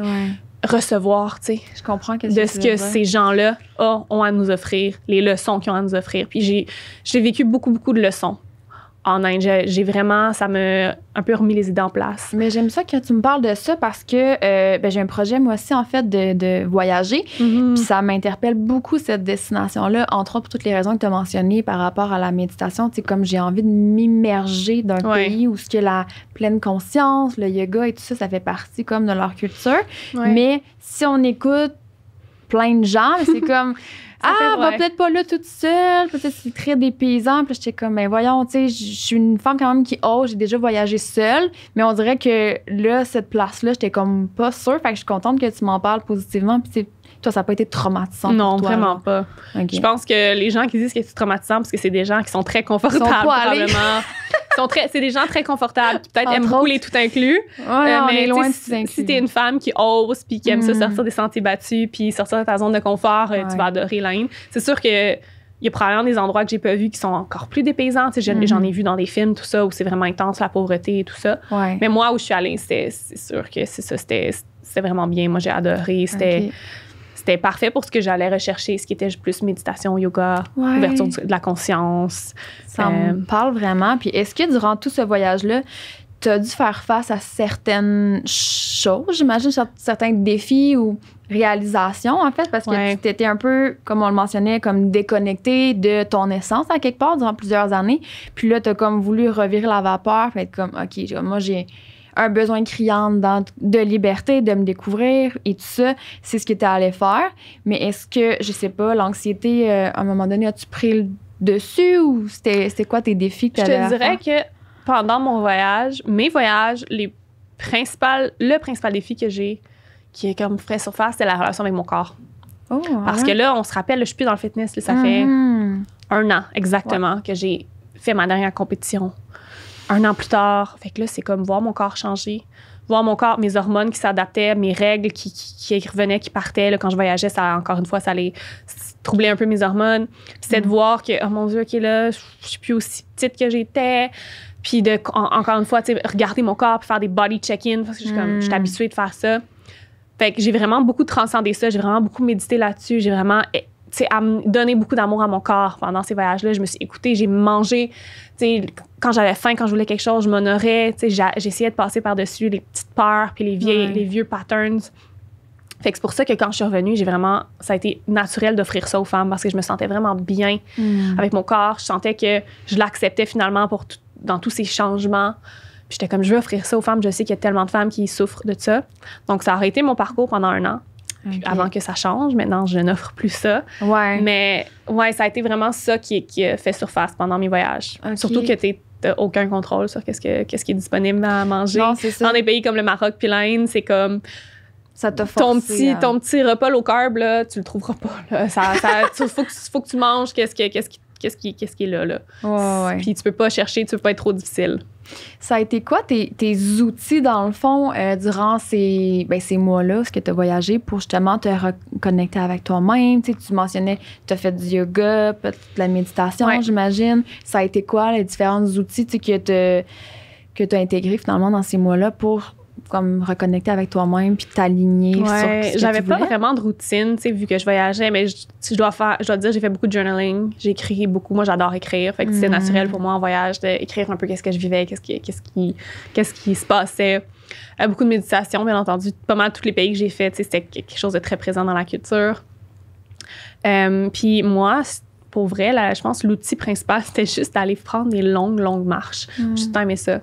recevoir, tu sais. Je comprends que De ce que ces gens-là ont à nous offrir, les leçons qu'ils ont à nous offrir. Puis j'ai vécu beaucoup, beaucoup de leçons en Inde. J'ai vraiment, ça m'a un peu remis les idées en place. Mais j'aime ça que tu me parles de ça parce que euh, ben, j'ai un projet, moi aussi, en fait, de, voyager. Mm-hmm. Puis ça m'interpelle beaucoup, cette destination-là, entre autres pour toutes les raisons que tu as mentionnées par rapport à la méditation. C'est comme j'ai envie de m'immerger dans un pays où ce que la pleine conscience, le yoga et tout ça, ça fait partie comme de leur culture. Mais si on écoute plein de gens, c'est comme ah, bah, peut-être pas là toute seule, peut-être c'est très des Puis j'étais comme, mais ben, voyons, tu sais, je suis une femme quand même qui oh, j'ai déjà voyagé seule, mais on dirait que là, cette place-là, j'étais comme pas sûre. Fait que je suis contente que tu m'en parles positivement. Puis toi, ça n'a pas été traumatisant. Non, vraiment pas. Je pense que les gens qui disent que c'est traumatisant, parce que c'est des gens qui sont très confortables, sont c'est des gens très confortables qui peut-être aiment beaucoup les tout inclus. mais loin si, t'es une femme qui ose puis qui aime mm. sortir des sentiers battus puis sortir de ta zone de confort, euh, tu vas adorer l'Inde. C'est sûr que il y a probablement des endroits que j'ai pas vus qui sont encore plus dépaysants. J'en mm. ai vu dans des films, tout ça, où c'est vraiment intense, la pauvreté et tout ça. Mais moi, où je suis allée, c'est sûr que c'est ça, c'était vraiment bien. Moi, j'ai adoré. C'était c'était parfait pour ce que j'allais rechercher, ce qui était plus méditation, yoga, ouverture de la conscience. Ça me euh, parle vraiment. Puis est-ce que durant tout ce voyage-là, tu as dû faire face à certaines choses, j'imagine, certains défis ou réalisations, en fait, parce que tu étais un peu, comme on le mentionnait, comme déconnecté de ton essence à quelque part durant plusieurs années. Puis là, tu as comme voulu revirer la vapeur, puis être comme, OK, moi, j'ai un besoin criant de liberté, de me découvrir et tout ça, c'est ce que tu es allé faire. Mais est-ce que, je sais pas, l'anxiété, euh, à un moment donné, as-tu pris le dessus ou c'était quoi tes défis que tu Je te dirais que pendant mon voyage, mes voyages, les le principal défi que j'ai, qui est comme frais surface, c'est la relation avec mon corps. Oh, Parce que là, on se rappelle, je suis plus dans le fitness, ça fait mm-hmm. un an exactement que j'ai fait ma dernière compétition un an plus tard. Fait que là, c'est comme voir mon corps changer, voir mon corps, mes hormones qui s'adaptaient, mes règles qui, revenaient, qui partaient. quand je voyageais, ça, encore une fois, ça allait troubler un peu mes hormones. c'est de mm. voir que, oh mon Dieu, OK, là, je suis plus aussi petite que j'étais. Puis, de, encore une fois, regarder mon corps, puis faire des body check-in, parce que je suis mm. habituée de faire ça. Fait que j'ai vraiment beaucoup transcendé ça, j'ai vraiment beaucoup médité là-dessus, j'ai vraiment à me donner beaucoup d'amour à mon corps pendant ces voyages-là. Je me suis écoutée, j'ai mangé. Quand j'avais faim, quand je voulais quelque chose, je m'honorais. J'essayais de passer par-dessus les petites peurs puis les, les vieux patterns. Fait que c'est pour ça que quand je suis revenue, j'ai vraiment, ça a été naturel d'offrir ça aux femmes parce que je me sentais vraiment bien mm. avec mon corps. Je sentais que je l'acceptais finalement pour dans tous ces changements. j'étais comme, je veux offrir ça aux femmes. Je sais qu'il y a tellement de femmes qui souffrent de ça. Donc, ça a arrêté mon parcours pendant un an avant que ça change. Maintenant, je n'offre plus ça. Ouais. Mais ouais, ça a été vraiment ça qui, a fait surface pendant mes voyages. Surtout que tu n'as aucun contrôle sur qu'est-ce, que, qu'est-ce qui est disponible à manger. Dans des pays comme le Maroc puis l'Inde, c'est comme. Ça ton petit, ton petit repas au carb, là, tu le trouveras pas. Il Ça, faut, que, tu manges qu'est-ce, que, qu'est-ce qu'est-ce qui, qu'est-ce qui est là, là. Puis tu peux pas chercher, tu peux pas être trop difficile. Ça a été quoi tes, tes outils, dans le fond, euh, durant ces, ben, ces mois-là, ce que tu as voyagé, pour justement te reconnecter avec toi-même? Tu, tu mentionnais, tu as fait du yoga, peut-être de la méditation, j'imagine. Ça a été quoi les différents outils que tu que as intégrés finalement dans ces mois-là pour comme reconnecter avec toi-même puis t'aligner ouais, J'avais pas vraiment de routine, tu sais, vu que je voyageais, mais je, dois faire, je dois dire, j'ai fait beaucoup de journaling, j'écris beaucoup. Moi, j'adore écrire, fait que c'est mm. naturel pour moi en voyage d'écrire un peu qu'est-ce que je vivais, qu'est-ce qui, qu'est-ce qui, qu'est-ce qui se passait. Euh, beaucoup de méditation, bien entendu, pas mal tous les pays que j'ai fait, c'était quelque chose de très présent dans la culture. Euh, puis moi, pour vrai, là, je pense l'outil principal, c'était juste d'aller prendre des longues, longues marches. J'ai tout mm. aimé ça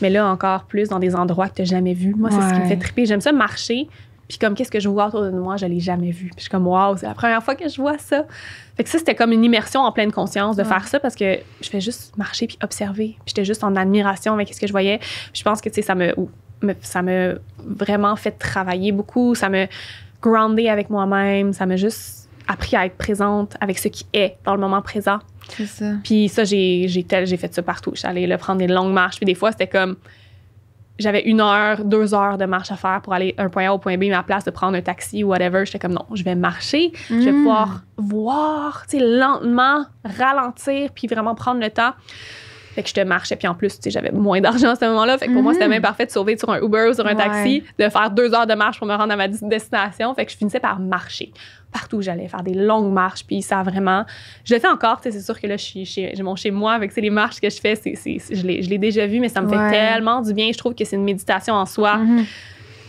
mais là encore plus dans des endroits que tu jamais vus. Moi, c'est ce qui me fait triper. J'aime ça marcher, puis comme qu'est-ce que je vois autour de moi, je l'ai jamais vu. Puis je suis comme waouh, c'est la première fois que je vois ça. Fait que ça c'était comme une immersion en pleine conscience de faire ça parce que je fais juste marcher puis observer. Puis j'étais juste en admiration avec ce que je voyais. Je pense que tu sais ça me, ça me vraiment fait travailler beaucoup, ça me groundé avec moi-même, ça me juste appris à être présente avec ce qui est dans le moment présent. C'est ça. Puis ça, j'ai, j'ai, tel, j'ai fait ça partout. J'allais le prendre des longues marches. Puis des fois, c'était comme j'avais une heure, deux heures de marche à faire pour aller un point A au point B, mais à la place de prendre un taxi ou whatever, j'étais comme non, je vais marcher, je vais mm. pouvoir voir, tu sais, lentement, ralentir, puis vraiment prendre le temps. Fait que je te marchais. Puis en plus, j'avais moins d'argent à ce moment-là. Fait que pour moi, c'était même parfait de sauver sur un Uber ou sur un taxi, de faire deux heures de marche pour me rendre à ma destination. Fait que je finissais par marcher partout où j'allais, faire des longues marches. Puis ça vraiment. Je le fais encore, c'est sûr que là, j'ai mon chez-moi avec les marches que je fais. c'est je l'ai déjà vu, mais ça me fait tellement du bien. Je trouve que c'est une méditation en soi. Mhm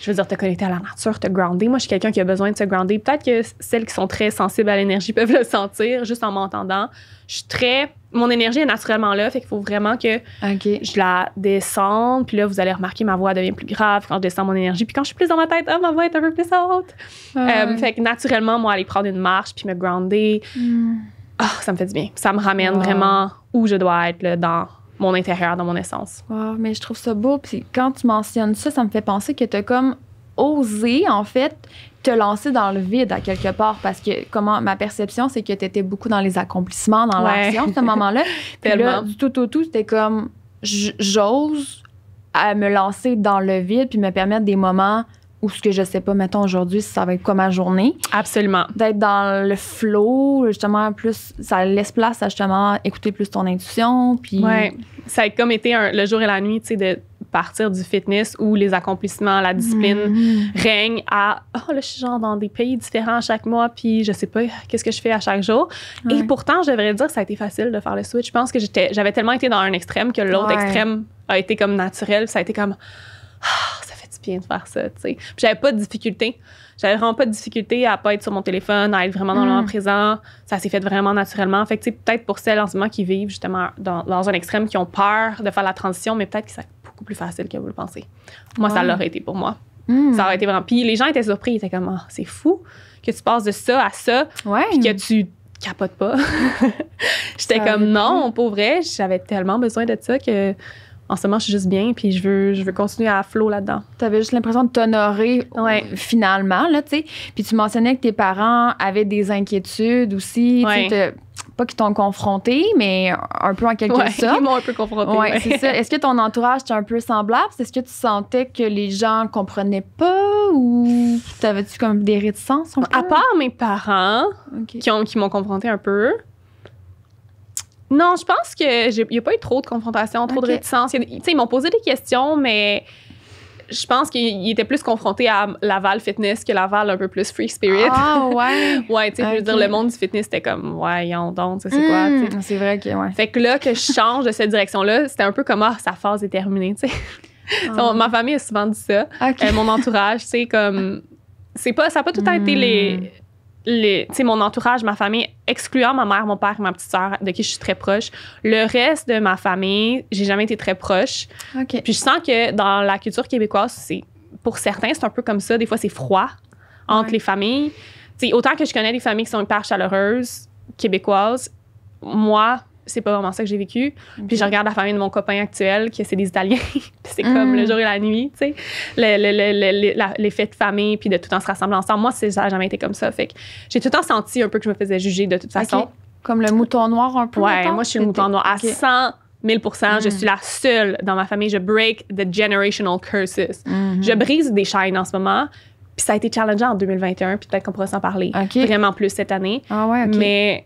je veux dire, te connecter à la nature, te grounder. Moi, je suis quelqu'un qui a besoin de se grounder. Peut-être que celles qui sont très sensibles à l'énergie peuvent le sentir juste en m'entendant. Je suis très. Mon énergie est naturellement là, fait qu'il faut vraiment que je la descende. Puis là, vous allez remarquer, ma voix devient plus grave quand je descends mon énergie. Puis quand je suis plus dans ma tête, ah, ma voix est un peu plus haute. Ah, euh, fait que naturellement, moi, aller prendre une marche puis me grounder, hmm. ah, ça me fait du bien. Ça me ramène vraiment où je dois être là, dans mon intérieur, dans mon essence. mais je trouve ça beau. Puis quand tu mentionnes ça, ça me fait penser que tu as comme osé, en fait, te lancer dans le vide à quelque part. Parce que comment ma perception, c'est que tu étais beaucoup dans les accomplissements, dans l'action, ce moment-là. Puis là, du tout au tout, c'était comme j'ose euh, me lancer dans le vide puis me permettre des moments ou ce que je sais pas, mettons aujourd'hui, si ça va être comme ma journée. Absolument. D'être dans le flow, justement, plus, ça laisse place à justement écouter plus ton intuition. Puis... Ouais. Ça a comme été un, le jour et la nuit, tu sais, de partir du fitness où les accomplissements, la discipline règne mm-hmm. règnent à oh là je suis genre dans des pays différents chaque mois puis je sais pas qu'est-ce que je fais à chaque jour et pourtant je devrais dire ça a été facile de faire le switch je pense que j'étais j'avais tellement été dans un extrême que l'autre extrême a été comme naturel ça a été comme ah, de faire ça, tu sais. j'avais pas de difficulté. J'avais vraiment pas de difficulté à pas être sur mon téléphone, à être vraiment dans le moment mm. présent. Ça s'est fait vraiment naturellement. Fait tu sais, peut-être pour celles en ce moment qui vivent justement dans, dans un extrême, qui ont peur de faire la transition, mais peut-être que c'est beaucoup plus facile que vous le pensez. Moi, ça l'aurait été pour moi. Mm. Ça aurait été vraiment. Puis les gens étaient surpris. Ils étaient comme, Ah, c'est fou que tu passes de ça à ça. Ouais. que tu capotes pas. J'étais comme, non, pour vrai, j'avais tellement besoin de ça que en ce moment, je suis juste bien, puis je veux, je veux continuer à flot là-dedans. Tu avais juste l'impression de t'honorer euh, finalement, là, tu sais. Puis tu mentionnais que tes parents avaient des inquiétudes aussi, pas qu'ils t'ont confronté, mais un peu en quelque sorte. Ils m'ont un peu confronté. c'est ça. Est-ce que ton entourage était un peu semblable? Est-ce que tu sentais que les gens comprenaient pas ou t'avais-tu comme des réticences? À part mes parents qui, ont, qui m'ont confronté un peu, non, je pense qu'il n'y a pas eu trop de confrontation, trop de réticence. sais, ils m'ont posé des questions, mais je pense qu'il était plus confronté à Laval Fitness que Laval un peu plus Free Spirit. Ah, ouais. ouais, tu sais, je veux dire, le monde du fitness était comme, ouais, on donc, c'est quoi, hmm, C'est vrai que, ouais. Fait que là, que je change de cette direction-là, c'était un peu comme, ah, sa phase est terminée, tu sais. Ah. Ma famille a souvent dit ça. Euh, mon entourage, tu sais, comme, c'est pas, ça n'a pas tout à temps été les hmm les, mon entourage, ma famille, excluant ma mère, mon père et ma petite sœur, de qui je suis très proche. Le reste de ma famille, j'ai jamais été très proche. Puis je sens que dans la culture québécoise, c'est pour certains, c'est un peu comme ça. Des fois, c'est froid entre les familles. autant que je connais des familles qui sont hyper chaleureuses, québécoises, moi, c'est pas vraiment ça que j'ai vécu. Puis je regarde la famille de mon copain actuel, qui c'est des Italiens. c'est comme le mm. jour et la nuit, tu sais. les fêtes de famille, puis de tout en se rassembler ensemble. Moi, ça n'a jamais été comme ça. Fait que j'ai tout le temps senti un peu que je me faisais juger de toute façon. Comme le mouton noir un peu. Ouais, moi, je suis le mouton noir à 100 1000 Je mm. suis la seule dans ma famille. Je break the generational curses. Mm-hmm. Je brise des chaînes en ce moment. Puis ça a été challengeant en 2021, puis peut-être qu'on pourra s'en parler vraiment plus cette année. Ah ouais,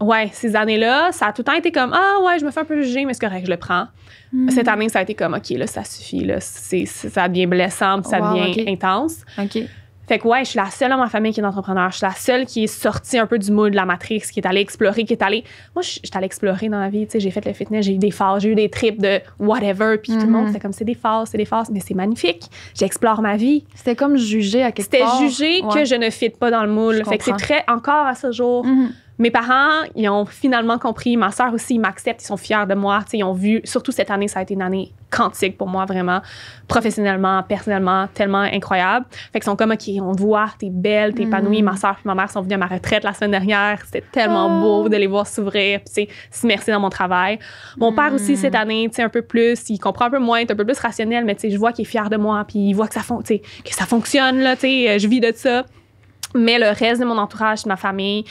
Ouais, ces années-là, ça a tout le temps été comme Ah ouais, je me fais un peu juger, mais c'est correct, je le prends. Hmm. Cette année, ça a été comme OK, là, ça suffit, là, ça devient blessant, ça devient intense. OK. Fait que ouais, je suis la seule dans ma famille qui est entrepreneur. Je suis la seule qui est sortie un peu du moule de la matrice qui est allée explorer, qui est allée. Moi, je, suis allée explorer dans la vie. Tu sais, j'ai fait le fitness, j'ai eu des phases, j'ai eu des trips de whatever. Puis tout le monde, mhm. c'est comme c'est des phases, c'est des phases, mais c'est magnifique. J'explore ma vie. C'était comme juger à quelque part. C'était jugé que je ne fit pas dans le moule. fait que c'est très encore à ce jour. Mhm. Mes parents, ils ont finalement compris. Ma sœur aussi, ils m'acceptent, ils sont fiers de moi. ils ont vu, surtout cette année, ça a été une année quantique pour moi, vraiment, professionnellement, personnellement, tellement incroyable. Fait qu'ils sont comme, OK, on te voit, t'es belle, t'es épanouie. Mm. Ma sœur et ma mère sont venues à ma retraite la semaine dernière. C'était tellement oh. beau de les voir s'ouvrir, puis merci dans mon travail. Mon père aussi, mm. cette année, tu un peu plus, il comprend un peu moins, est un peu plus rationnel, mais je vois qu'il est fier de moi, puis il voit que ça, que ça fonctionne, là, euh, je vis de ça. Mais le reste de mon entourage, ma famille,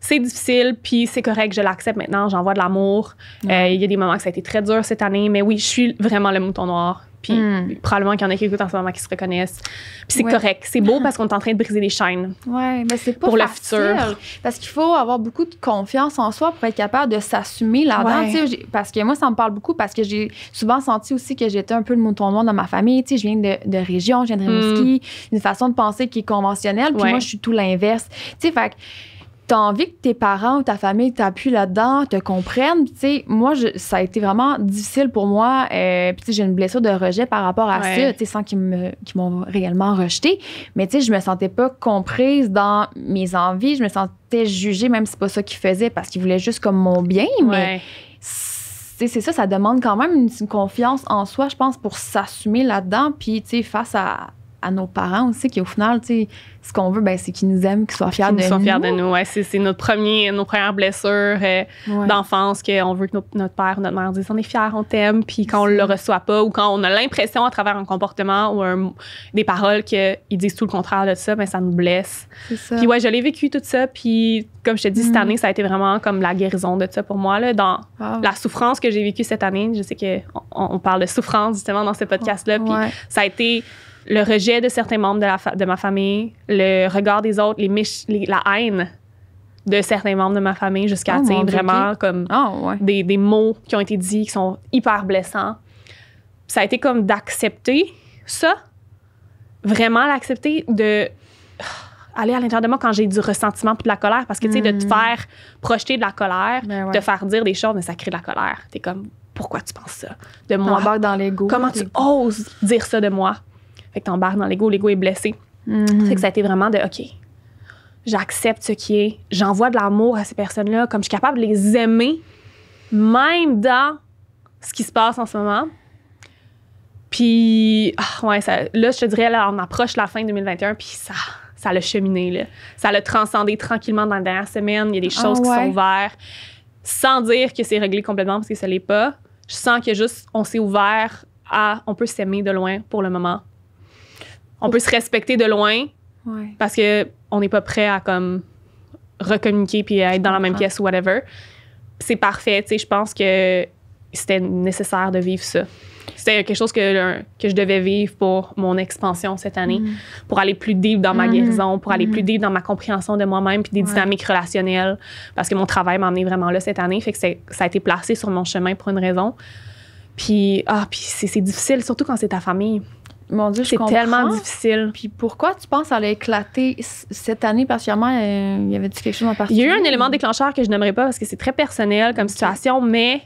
c'est difficile, puis c'est correct, je l'accepte maintenant, j'envoie de l'amour. Euh, il y a des moments que ça a été très dur cette année, mais oui, je suis vraiment le mouton noir. Puis hmm. probablement qu'il y en a qui écoutent en ce moment qui se reconnaissent. Puis c'est correct, c'est beau parce qu'on est en train de briser les chaînes. Ouais, mais c'est pas pour facile, Parce qu'il faut avoir beaucoup de confiance en soi pour être capable de s'assumer là-dedans. Parce que moi, ça me parle beaucoup parce que j'ai souvent senti aussi que j'étais un peu le mouton noir dans ma famille. Tu sais, je viens de, région, je viens de hmm. Rimouski, une façon de penser qui est conventionnelle. Puis moi, je suis tout l'inverse. Tu sais, fait T'as envie que tes parents ou ta famille t'appuient là-dedans, te comprennent. moi, je, ça a été vraiment difficile pour moi. Euh, puis j'ai une blessure de rejet par rapport à ouais. ça, sans qu'ils m'ont réellement rejeté. Mais je me sentais pas comprise dans mes envies. Je me sentais jugée, même si c'est pas ça qu'ils faisaient, parce qu'ils voulaient juste comme mon bien. Mais c'est ça, ça demande quand même une, confiance en soi, je pense, pour s'assumer là-dedans. Puis, face à, à nos parents aussi, qu'au final, tu sais, ce qu'on veut, ben, c'est qu'ils nous aiment, qu'ils soient fiers de nous. Qu'ils soient fiers de nous, ouais, c'est, notre premier, nos premières blessures euh, d'enfance d'enfance qu'on veut que notre père ou notre mère disent. on est fiers, on t'aime, puis quand on le reçoit pas ou quand on a l'impression à travers un comportement ou des paroles qu'ils disent tout le contraire de ça, ben, ça nous blesse. Puis ouais, je l'ai vécu tout ça, puis comme je te dis, cette mm. année, ça a été vraiment comme la guérison de ça pour moi, là, dans la souffrance que j'ai vécue cette année. Je sais qu'on on parle de souffrance justement dans ce podcast-là, puis ça a été le rejet de certains membres de, la de ma famille, le regard des autres, les, la haine de certains membres de ma famille jusqu'à oh, vraiment comme ah, des, mots qui ont été dits qui sont hyper blessants. Ça a été comme d'accepter ça, vraiment l'accepter, de aller à l'intérieur de moi quand j'ai du ressentiment puis de la colère parce que tu sais de te mm. faire projeter de la colère, ben de faire dire des choses mais ça crée de la colère. T'es comme pourquoi tu penses ça de moi dans l'ego. Comment tu oses dire ça de moi que t'embarques dans l'ego, l'ego est blessé. C'est mhm. que ça a été vraiment de OK, j'accepte ce qui est, j'envoie de l'amour à ces personnes-là, comme je suis capable de les aimer, même dans ce qui se passe en ce moment. Puis, ah, ouais, là, je te dirais, là, on approche la fin 2021, puis ça, ça l'a cheminé, là. Ça le transcendé tranquillement dans la dernière semaine. Il y a des ah, choses qui sont ouvertes. Sans dire que c'est réglé complètement, parce que ça l'est pas. Je sens que juste, on s'est ouvert à, on peut s'aimer de loin pour le moment, on peut se respecter de loin parce que on n'est pas prêt à comme recommuniquer puis à être dans la même pièce ou whatever. C'est parfait, tu je pense que c'était nécessaire de vivre ça. C'était quelque chose que, je devais vivre pour mon expansion cette année, mm. pour aller plus deep dans ma mm-hmm. guérison, pour aller plus mm-hmm. deep dans ma compréhension de moi-même puis des dynamiques relationnelles, parce que mon travail m'a amené vraiment là cette année, fait que ça a été placé sur mon chemin pour une raison. Puis, ah, puis c'est difficile, surtout quand c'est ta famille. Mon Dieu, C'est tellement difficile. Puis pourquoi tu penses qu'elle a cette année particulièrement? il euh, y avait quelque chose en particulier? Il y a eu un élément déclencheur que je n'aimerais pas parce que c'est très personnel comme situation, mais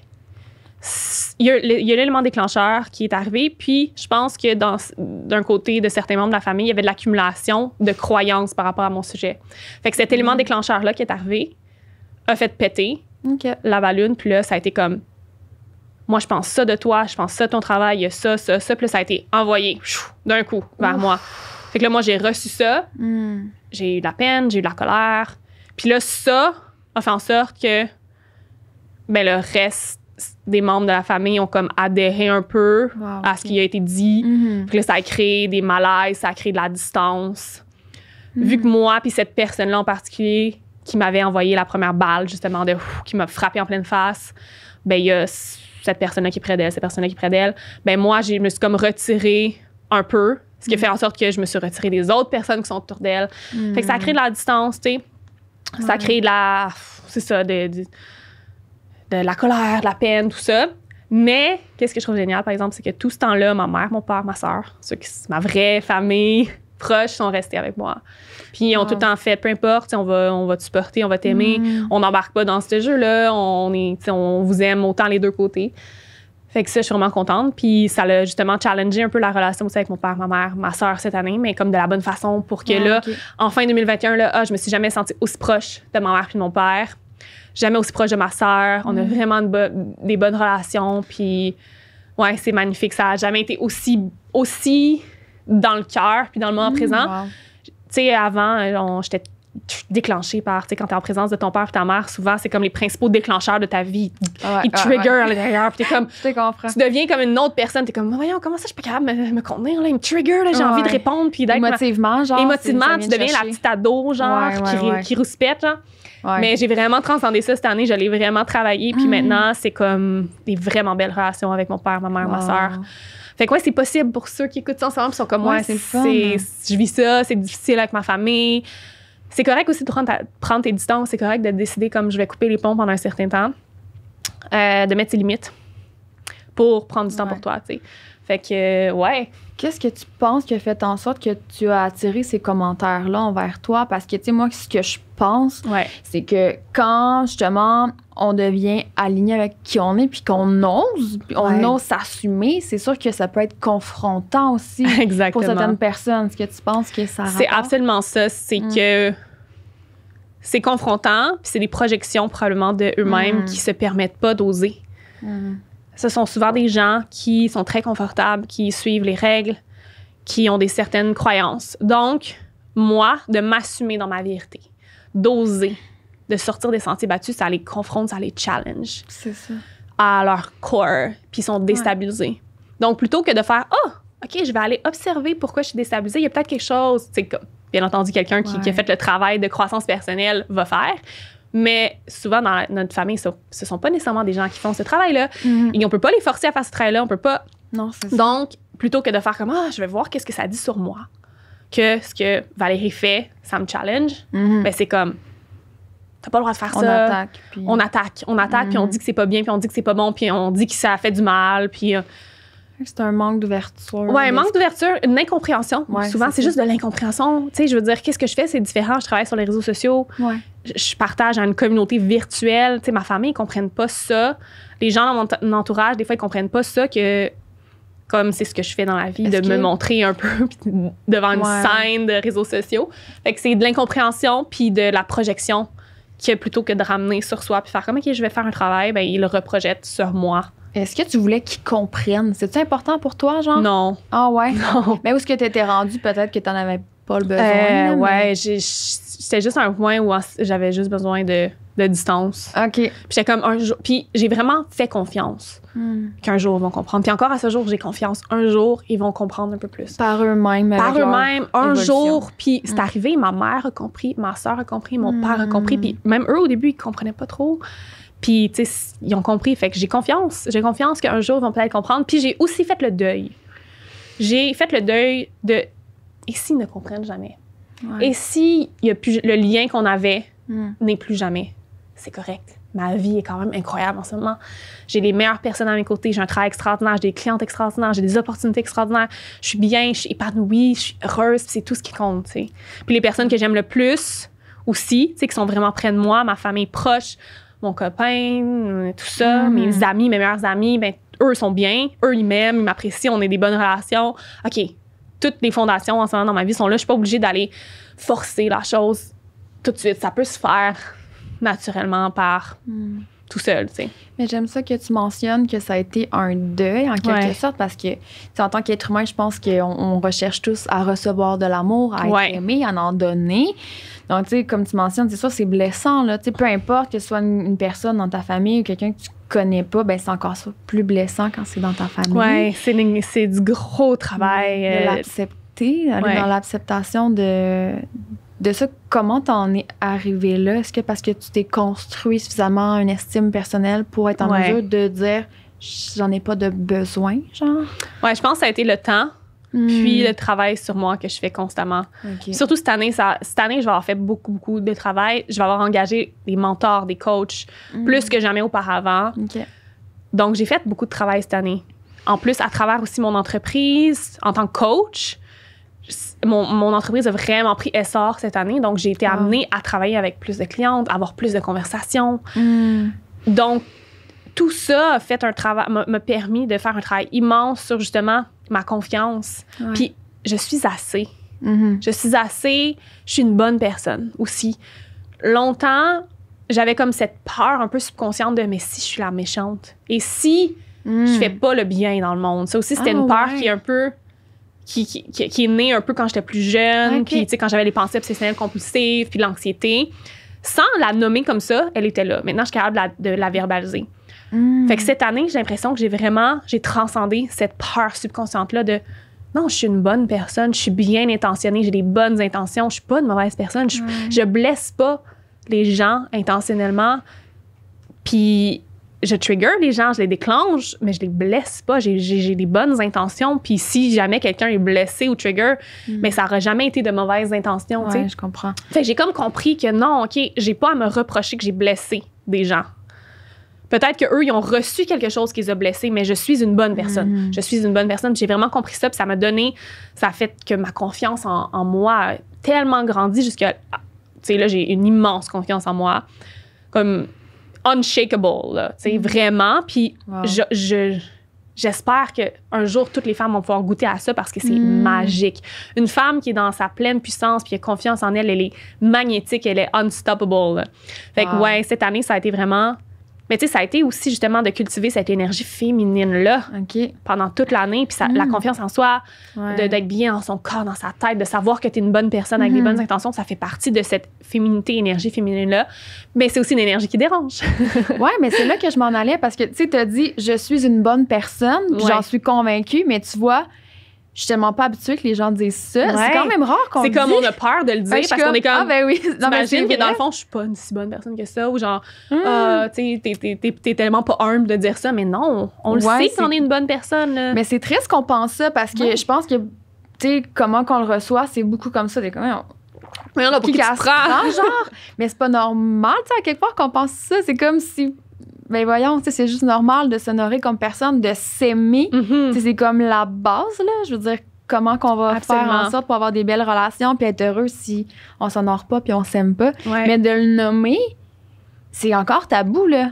il y a l'élément déclencheur qui est arrivé. Puis je pense que d'un côté de certains membres de la famille, il y avait de l'accumulation de croyances par rapport à mon sujet. Fait que cet élément mm. déclencheur-là qui est arrivé a fait péter la valune. Puis là, ça a été comme moi, je pense ça de toi, je pense ça de ton travail, ça, ça, ça. plus ça a été envoyé d'un coup vers moi. Fait que là, moi, j'ai reçu ça. Hmm. J'ai eu de la peine, j'ai eu de la colère. Puis là, ça a fait en sorte que ben, le reste des membres de la famille ont comme adhéré un peu à ce qui a été dit. Mhm. que là, ça a créé des malaises, ça a créé de la distance. Mhm. Vu que moi, puis cette personne-là en particulier, qui m'avait envoyé la première balle, justement, qui m'a frappé en pleine face, ben, il y a cette personne-là qui est près d'elle, cette personne-là qui est près d'elle, ben moi, je me suis comme retirée un peu, ce qui mm. fait en sorte que je me suis retirée des autres personnes qui sont autour d'elle. Mm. Fait que ça crée de la distance, tu sais. Ça crée de la. C'est ça, de, de, la colère, de la peine, tout ça. Mais qu'est-ce que je trouve génial, par exemple, c'est que tout ce temps-là, ma mère, mon père, ma soeur, ceux qui, ma vraie famille proche sont restés avec moi. Puis on tout le temps fait, peu importe, on va, on va te supporter, on va t'aimer. Mm. On n'embarque pas dans ce jeu-là. On, est, on vous aime autant les deux côtés. Fait que ça, je suis vraiment contente. Puis ça l'a justement challengé un peu la relation aussi avec mon père, ma mère, ma soeur cette année, mais comme de la bonne façon pour que ah, là, en fin 2021, là, ah, je me suis jamais sentie aussi proche de ma mère puis de mon père. Jamais aussi proche de ma soeur. On a mm. vraiment des bonnes relations. Puis ouais, c'est magnifique. Ça n'a jamais été aussi, aussi dans le cœur puis dans le moment mm, présent. Tu sais, avant, euh, j'étais déclenché par, tu sais, quand t'es en présence de ton père et ta mère, souvent, c'est comme les principaux déclencheurs de ta vie. Ah Ils ah trigger à comme... Tu deviens comme une autre personne, t'es comme, voyons, comment ça, je suis pas capable de me, contenir, là, me trigger, j'ai envie de répondre, puis d'être... Émotivement, genre. Émotivement, tu deviens la petite ado, genre, qui, qui rouspète, genre. Mais j'ai vraiment transcendé ça cette année. Je l'ai vraiment travaillé. Puis mm. maintenant, c'est comme des vraiment belles relations avec mon père, ma mère, ma soeur. Fait que ouais, c'est possible pour ceux qui écoutent ça ensemble, sont comme moi. c'est hein. je vis ça, c'est difficile avec ma famille. C'est correct aussi de prendre, ta, prendre tes distances. C'est correct de décider comme je vais couper les ponts pendant un certain temps, euh, de mettre ses limites pour prendre du temps pour toi. sais Fait que, euh, ouais. Qu'est-ce que tu penses qui a fait en sorte que tu as attiré ces commentaires-là envers toi? Parce que, tu sais, moi, ce que je pense, c'est que quand justement on devient aligné avec qui on est, puis qu'on ose, puis on ose s'assumer, c'est sûr que ça peut être confrontant aussi pour certaines personnes. Est-ce que tu penses que ça C'est absolument ça. C'est mm. que c'est confrontant, puis c'est des projections probablement de eux-mêmes qui mm. qui se permettent pas d'oser. Mm ce sont souvent des gens qui sont très confortables, qui suivent les règles, qui ont des certaines croyances. Donc, moi, de m'assumer dans ma vérité, d'oser, de sortir des sentiers battus, ça les confronte, ça les challenge ça. à leur corps, puis ils sont déstabilisés. Donc, plutôt que de faire Ah, oh, OK, je vais aller observer pourquoi je suis déstabilisé. il y a peut-être quelque chose, c'est comme bien entendu, quelqu'un qui, qui, a fait le travail de croissance personnelle va faire. Mais souvent, dans notre famille, ce ne sont pas nécessairement des gens qui font ce travail-là. Mhm. Et on peut pas les forcer à faire ce travail-là. On peut pas. Donc, plutôt que de faire comme Ah, je vais voir qu'est-ce que ça dit sur moi, que ce que Valérie fait, ça me challenge, mais mhm. ben, c'est comme n'as pas le droit de faire on Attaque, On attaque. On attaque, puis on mhm. dit que c'est pas bien, puis on dit que c'est pas bon, puis on dit que ça a fait du mal, puis. Euh, c'est un manque d'ouverture. Oui, un manque d'ouverture, une incompréhension. Souvent, c'est juste de l'incompréhension. Tu sais, je veux dire, qu'est-ce que je fais? C'est différent. Je travaille sur les réseaux sociaux. Ouais je partage à une communauté virtuelle. Tu sais, ma famille, ils comprennent pas ça. Les gens dans mon entourage, des fois, ils comprennent pas ça que comme c'est ce que je fais dans la vie, de me montrer un peu devant une scène de réseaux sociaux. Fait que c'est de l'incompréhension puis de la projection que plutôt que de ramener sur soi puis faire comme OK, je vais faire un travail, ben il le reprojettent sur moi. Est-ce que tu voulais qu'ils comprennent? cest important pour toi, genre? Non. Ah ouais? Non. Mais où est-ce que tu étais rendu? Peut-être que tu en avais pas le besoin. Euh, ouais, c'était juste un point où j'avais juste besoin de, distance. OK. Puis comme un jour. Puis j'ai vraiment fait confiance hmm. qu'un jour ils vont comprendre. Puis encore à ce jour, j'ai confiance. Un jour, ils vont comprendre un peu plus. Par eux-mêmes. Par eux-mêmes. Un jour. Puis c'est hmm. arrivé, ma mère a compris, ma soeur a compris, mon père a hmm. compris. Puis même eux, au début, ils comprenaient pas trop. Puis, tu ils ont compris. Fait que j'ai confiance. J'ai confiance qu'un jour, ils vont peut-être comprendre. Puis j'ai aussi fait le deuil. J'ai fait le deuil de et s'ils ne comprennent jamais? Et si y a plus, le lien qu'on avait hmm. n'est plus jamais? C'est correct. Ma vie est quand même incroyable en ce moment. J'ai les meilleures personnes à mes côtés, j'ai un travail extraordinaire, j'ai des clientes extraordinaires, j'ai des opportunités extraordinaires. Je suis bien, je suis épanouie, je suis heureuse, c'est tout ce qui compte. Puis les personnes que j'aime le plus aussi, qui sont vraiment près de moi, ma famille proche, mon copain, tout ça, hmm. mes amis, mes meilleurs amis, ben, eux sont bien, eux ils m'aiment, ils m'apprécient, on a des bonnes relations. OK, toutes les fondations en ce moment dans ma vie sont là. Je suis pas obligée d'aller forcer la chose tout de suite. Ça peut se faire naturellement par hmm tout seul, tu sais. Mais j'aime ça que tu mentionnes que ça a été un deuil en quelque sorte parce que en tant qu'être humain, je pense qu'on on recherche tous à recevoir de l'amour, à être aimé, à en donner. Donc, tu sais, comme tu mentionnes, c'est ça, c'est blessant, là. Tu sais, peu importe que ce soit une, personne dans ta famille ou quelqu'un que tu connais pas, ben c'est encore plus blessant quand c'est dans ta famille. Oui, c'est, du gros travail. De euh, l'accepter, dans l'acceptation de, de ça, comment t'en es arrivé là? Est-ce que parce que tu t'es construit suffisamment une estime personnelle pour être en mesure de dire j'en ai pas de besoin, genre? Ouais, je pense que ça a été le temps. Puis hmm. le travail sur moi que je fais constamment. Surtout cette année, cette année, je vais avoir fait beaucoup, beaucoup de travail. Je vais avoir engagé des mentors, des coachs, hmm. plus que jamais auparavant. Donc, j'ai fait beaucoup de travail cette année. En plus, à travers aussi mon entreprise, en tant que coach, mon, entreprise a vraiment pris essor cette année, donc j'ai été ah. amenée à travailler avec plus de clientes, avoir plus de conversations. Hmm. Donc, tout ça a fait un travail, m'a permis de faire un travail immense sur justement ma confiance. Puis, je suis assez. Mm-hmm. Je suis assez, je suis une bonne personne aussi. Longtemps, j'avais comme cette peur un peu subconsciente de mais si je suis la méchante et si je mm. fais pas le bien dans le monde. Ça aussi, c'était ah, une peur qui est un peu qui, est née un peu quand j'étais plus jeune, puis quand j'avais les pensées obsessionnelles compulsives, puis l'anxiété. Sans la nommer comme ça, elle était là. Maintenant, je suis capable de la, verbaliser. Hmm. Fait que cette année, j'ai l'impression que j'ai vraiment, j'ai transcendé cette peur subconsciente-là de non, je suis une bonne personne, je suis bien intentionnée, j'ai des bonnes intentions, je suis pas une mauvaise personne, je, hmm. je blesse pas les gens intentionnellement. Puis je trigger les gens, je les déclenche, mais je les blesse pas. J'ai des bonnes intentions. Puis si jamais quelqu'un est blessé ou trigger, hmm. mais ça n'aura jamais été de mauvaises intentions. je comprends. Fait j'ai comme compris que non, OK, j'ai pas à me reprocher que j'ai blessé des gens. Peut-être qu'eux, ils ont reçu quelque chose qui les a blessés, mais je suis une bonne personne. Hmm. Je suis une bonne personne. J'ai vraiment compris ça. Puis ça m'a donné, ça a fait que ma confiance en, moi a tellement grandi jusqu'à. Tu sais, là, j'ai une immense confiance en moi. Comme unshakable, tu sais, mm. vraiment. Puis je, J'espère qu'un jour, toutes les femmes vont pouvoir goûter à ça parce que c'est mm. magique. Une femme qui est dans sa pleine puissance puis qui a confiance en elle, elle est magnétique, elle est unstoppable. Fait que, ouais, cette année, ça a été vraiment mais tu sais, ça a été aussi justement de cultiver cette énergie féminine-là pendant toute l'année. Puis la hmm. confiance en soi, d'être bien dans son corps, dans sa tête, de savoir que tu es une bonne personne avec les hmm. bonnes intentions, ça fait partie de cette féminité, énergie féminine-là. Mais c'est aussi une énergie qui dérange. ouais, mais c'est là que je m'en allais parce que tu sais, tu as dit, je suis une bonne personne, j'en suis convaincue, mais tu vois, je suis tellement pas habituée que les gens disent ça. C'est quand même rare qu'on C'est comme on a peur de le dire ah, parce qu'on est comme. Ah ben oui, imagine que dans le fond, je suis pas une si bonne personne que ça ou genre, hmm. ah, t'es tellement pas humble de dire ça, mais non, on le sait qu'on est une bonne personne. Là. Mais c'est triste qu'on pense ça parce que je pense que, tu sais, comment qu'on le reçoit, c'est beaucoup comme ça. Des comme, mais on a pris genre. Mais c'est pas normal, tu sais, à quelque part qu'on pense ça. C'est comme si ben voyons, c'est juste normal de s'honorer comme personne, de s'aimer. Mhm. C'est comme la base, là. Je veux dire, comment qu'on va faire en sorte pour avoir des belles relations puis être heureux si on s'honore pas puis on s'aime pas. Mais de le nommer, c'est encore tabou, là.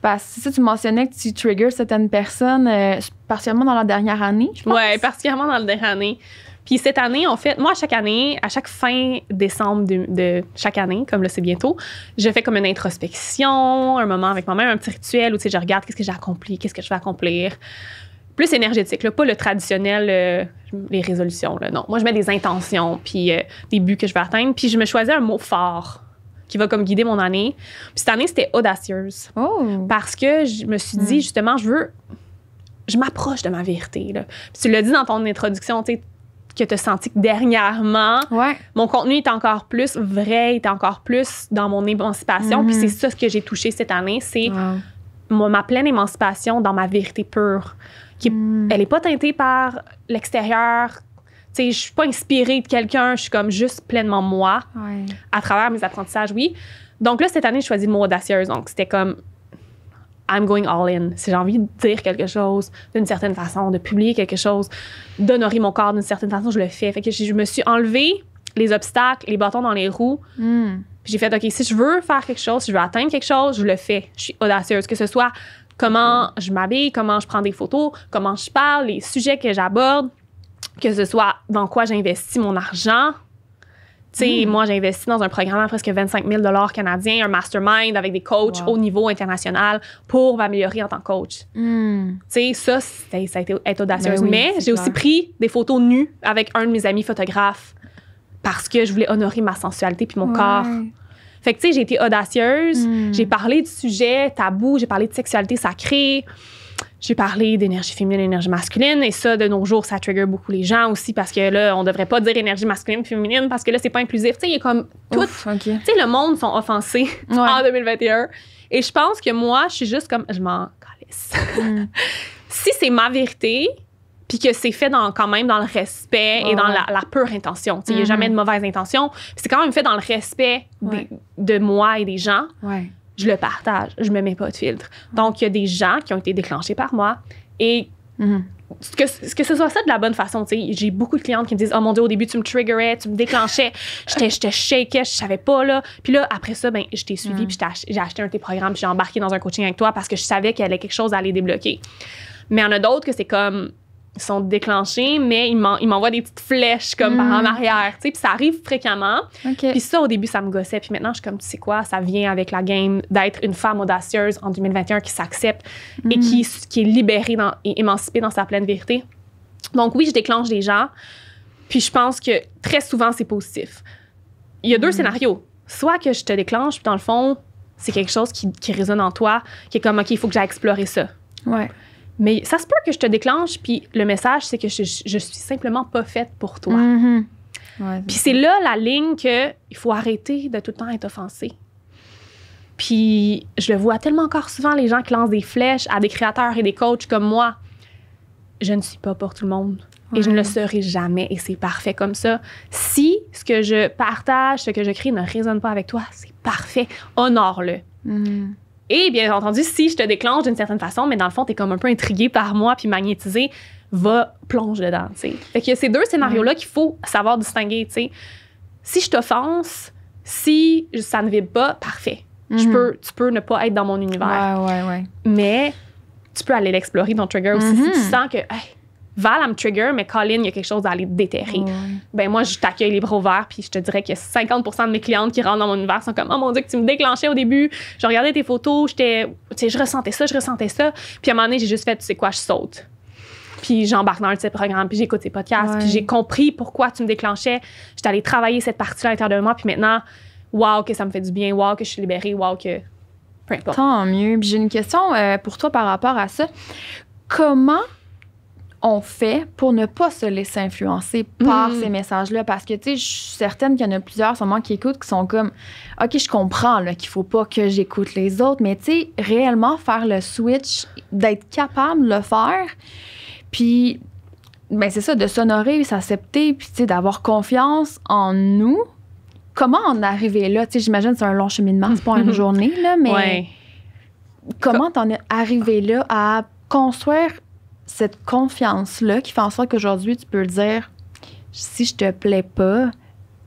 Parce que tu mentionnais que tu triggers certaines personnes, euh, particulièrement dans la dernière année, je pense. Oui, particulièrement dans la dernière année. Puis cette année, en fait, moi, chaque année, à chaque fin décembre de, chaque année, comme là, c'est bientôt, je fais comme une introspection, un moment avec moi-même, un petit rituel où, tu sais, je regarde qu'est-ce que j'ai accompli, qu'est-ce que je vais accomplir. Plus énergétique, là, pas le traditionnel, euh, les résolutions, là, non. Moi, je mets des intentions, puis euh, des buts que je vais atteindre, puis je me choisis un mot fort qui va comme guider mon année. Puis cette année, c'était audacieuse. Oh! Parce que je me suis dit, hmm. justement, je veux. Je m'approche de ma vérité. Là. tu l'as dit dans ton introduction, tu sais, que tu as senti que dernièrement, mon contenu est encore plus vrai, est encore plus dans mon émancipation. Puis mm-hmm. c'est ça ce que j'ai touché cette année, c'est ma pleine émancipation dans ma vérité pure. Qui, mm. Elle n'est pas teintée par l'extérieur. Je ne suis pas inspirée de quelqu'un, je suis comme juste pleinement moi à travers mes apprentissages, oui. Donc là, cette année, j'ai choisi le mot audacieuse. Donc, c'était comme, I'm going all in. Si j'ai envie de dire quelque chose d'une certaine façon, de publier quelque chose, d'honorer mon corps d'une certaine façon, je le fais. Fait que je me suis enlevé les obstacles, les bâtons dans les roues. Hmm. j'ai fait, OK, si je veux faire quelque chose, si je veux atteindre quelque chose, je le fais. Je suis audacieuse, que ce soit comment je m'habille, comment je prends des photos, comment je parle, les sujets que j'aborde, que ce soit dans quoi j'investis mon argent, Hmm. Moi, j'ai investi dans un programme à presque 25 000 canadiens, un mastermind avec des coachs au niveau international pour m'améliorer en tant que coach. Hmm. ça, ça a été être audacieuse. Ben Mais j'ai aussi pris des photos nues avec un de mes amis photographes parce que je voulais honorer ma sensualité puis mon corps. Fait que, tu sais, j'ai été audacieuse, hmm. j'ai parlé du sujet tabou, j'ai parlé de sexualité sacrée j'ai parlé d'énergie féminine et d'énergie masculine. Et ça, de nos jours, ça trigger beaucoup les gens aussi parce que là, on devrait pas dire énergie masculine, féminine parce que là, c'est pas inclusif. Tu sais, il a comme tout. Tu sais, le monde sont offensés en 2021. Et je pense que moi, je suis juste comme, je m'en calisse. Mm. si c'est ma vérité, puis que c'est fait dans, quand même dans le respect et dans la, pure intention. Il n'y a jamais mm-hmm. de mauvaise intention. C'est quand même fait dans le respect de moi et des gens. Ouais je le partage, je me mets pas de filtre. Donc, il y a des gens qui ont été déclenchés par moi et mm-hmm. que, ce soit ça de la bonne façon. j'ai beaucoup de clientes qui me disent Oh mon Dieu, au début, tu me triggerais, tu me déclenchais, je te shakais, je savais pas. là. Puis là, après ça, ben, je t'ai suivi, mm. puis j'ai acheté un de tes programmes, puis j'ai embarqué dans un coaching avec toi parce que je savais qu'il y avait quelque chose à aller débloquer. Mais il y en a d'autres que c'est comme sont déclenchés, mais ils m'envoient des petites flèches comme par en hmm. arrière, tu sais, puis ça arrive fréquemment. Puis ça, au début, ça me gossait, puis maintenant, je suis comme, tu sais quoi, ça vient avec la game d'être une femme audacieuse en 2021 qui s'accepte et qui, hmm. qui est libérée dans, et émancipée dans sa pleine vérité. Donc oui, je déclenche des gens, puis je pense que très souvent, c'est positif. Il y a deux hmm. scénarios. Soit que je te déclenche, puis dans le fond, c'est quelque chose qui, qui résonne en toi, qui est comme, OK, il faut que j'aille explorer ça. Ouais. Mais ça se peut que je te déclenche, puis le message, c'est que je, je, suis simplement pas faite pour toi. Mm-hmm. puis c'est là la ligne qu'il faut arrêter de tout le temps être offensé. Puis je le vois tellement encore souvent, les gens qui lancent des flèches à des créateurs et des coachs comme moi. Je ne suis pas pour tout le monde. Et je ne le serai jamais. Et c'est parfait comme ça. Si ce que je partage, ce que je crée ne résonne pas avec toi, c'est parfait. Honore-le. Mm-hmm. Et bien entendu, si je te déclenche d'une certaine façon, mais dans le fond, tu es comme un peu intrigué par moi puis magnétisé, va plonge dedans. T'sais. Fait que y ces deux scénarios-là qu'il faut savoir distinguer. Si je t'offense, si ça ne vibre pas, parfait. Mhm. peux, tu peux ne pas être dans mon univers. Ouais, ouais, ouais. Mais tu peux aller l'explorer, ton trigger aussi. Si tu mhm. sens que Val, elle me trigger, mais Colin, il y a quelque chose à aller déterrer. Ben moi, je t'accueille les bras ouverts, puis je te dirais que 50 de mes clientes qui rentrent dans mon univers sont comme Oh mon Dieu, que tu me déclenchais au début, je regardais tes photos, j'étais, je ressentais ça, je ressentais ça. Puis à un moment donné, j'ai juste fait, tu sais quoi, je saute. Puis j'embarque dans un de ces programmes, puis j'écoute tes podcasts, puis j'ai compris pourquoi tu me déclenchais. J'étais allée travailler cette partie-là à l'intérieur de moi, puis maintenant, waouh, que ça me fait du bien, waouh, que je suis libérée, waouh, que. Peu Tant mieux. Puis j'ai une question euh, pour toi par rapport à ça. Comment on fait pour ne pas se laisser influencer par mm. ces messages-là? Parce que, tu sais, je suis certaine qu'il y en a plusieurs sûrement qui écoutent qui sont comme, OK, je comprends qu'il faut pas que j'écoute les autres, mais tu sais, réellement faire le switch, d'être capable de le faire, puis, ben c'est ça, de s'honorer, s'accepter, puis, tu sais, d'avoir confiance en nous. Comment en arriver là? Tu sais, j'imagine que c'est un long cheminement, c'est pas une journée, là, mais comment t'en es arrivé là à construire cette confiance-là qui fait en sorte qu'aujourd'hui, tu peux dire si je te plais pas,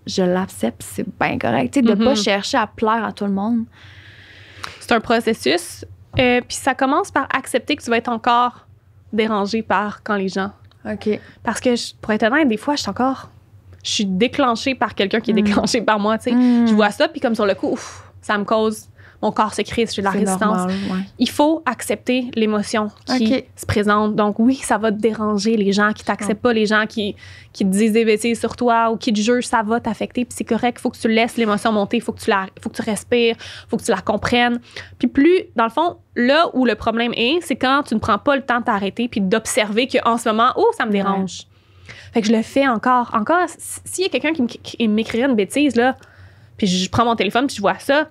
je l'accepte, c'est bien correct. Tu de pas mhm. chercher à plaire à tout le monde. C'est un processus. et euh, puis ça commence par accepter que tu vas être encore dérangé par quand les gens. OK. Parce que, je, pour être honnête, des fois, je suis encore. Je suis déclenchée par quelqu'un qui est mm. déclenché par moi, tu mm. Je vois ça, puis comme sur le coup, ça me cause mon corps se crise, j'ai de la résistance. Il faut accepter l'émotion qui se présente. Donc oui, ça va te déranger les gens qui t'acceptent pas, les gens qui, qui te disent des bêtises sur toi ou qui te jugent, ça va t'affecter. Puis c'est correct, il faut que tu laisses l'émotion monter, il faut que tu la, faut que tu faut que tu la comprennes. Puis plus, dans le fond, là où le problème est, c'est quand tu ne prends pas le temps de t'arrêter puis d'observer qu'en ce moment, oh, ça me dérange. Fait que je le fais encore. Encore, s'il y a quelqu'un qui m'écrirait une bêtise, là, puis je prends mon téléphone puis je vois ça,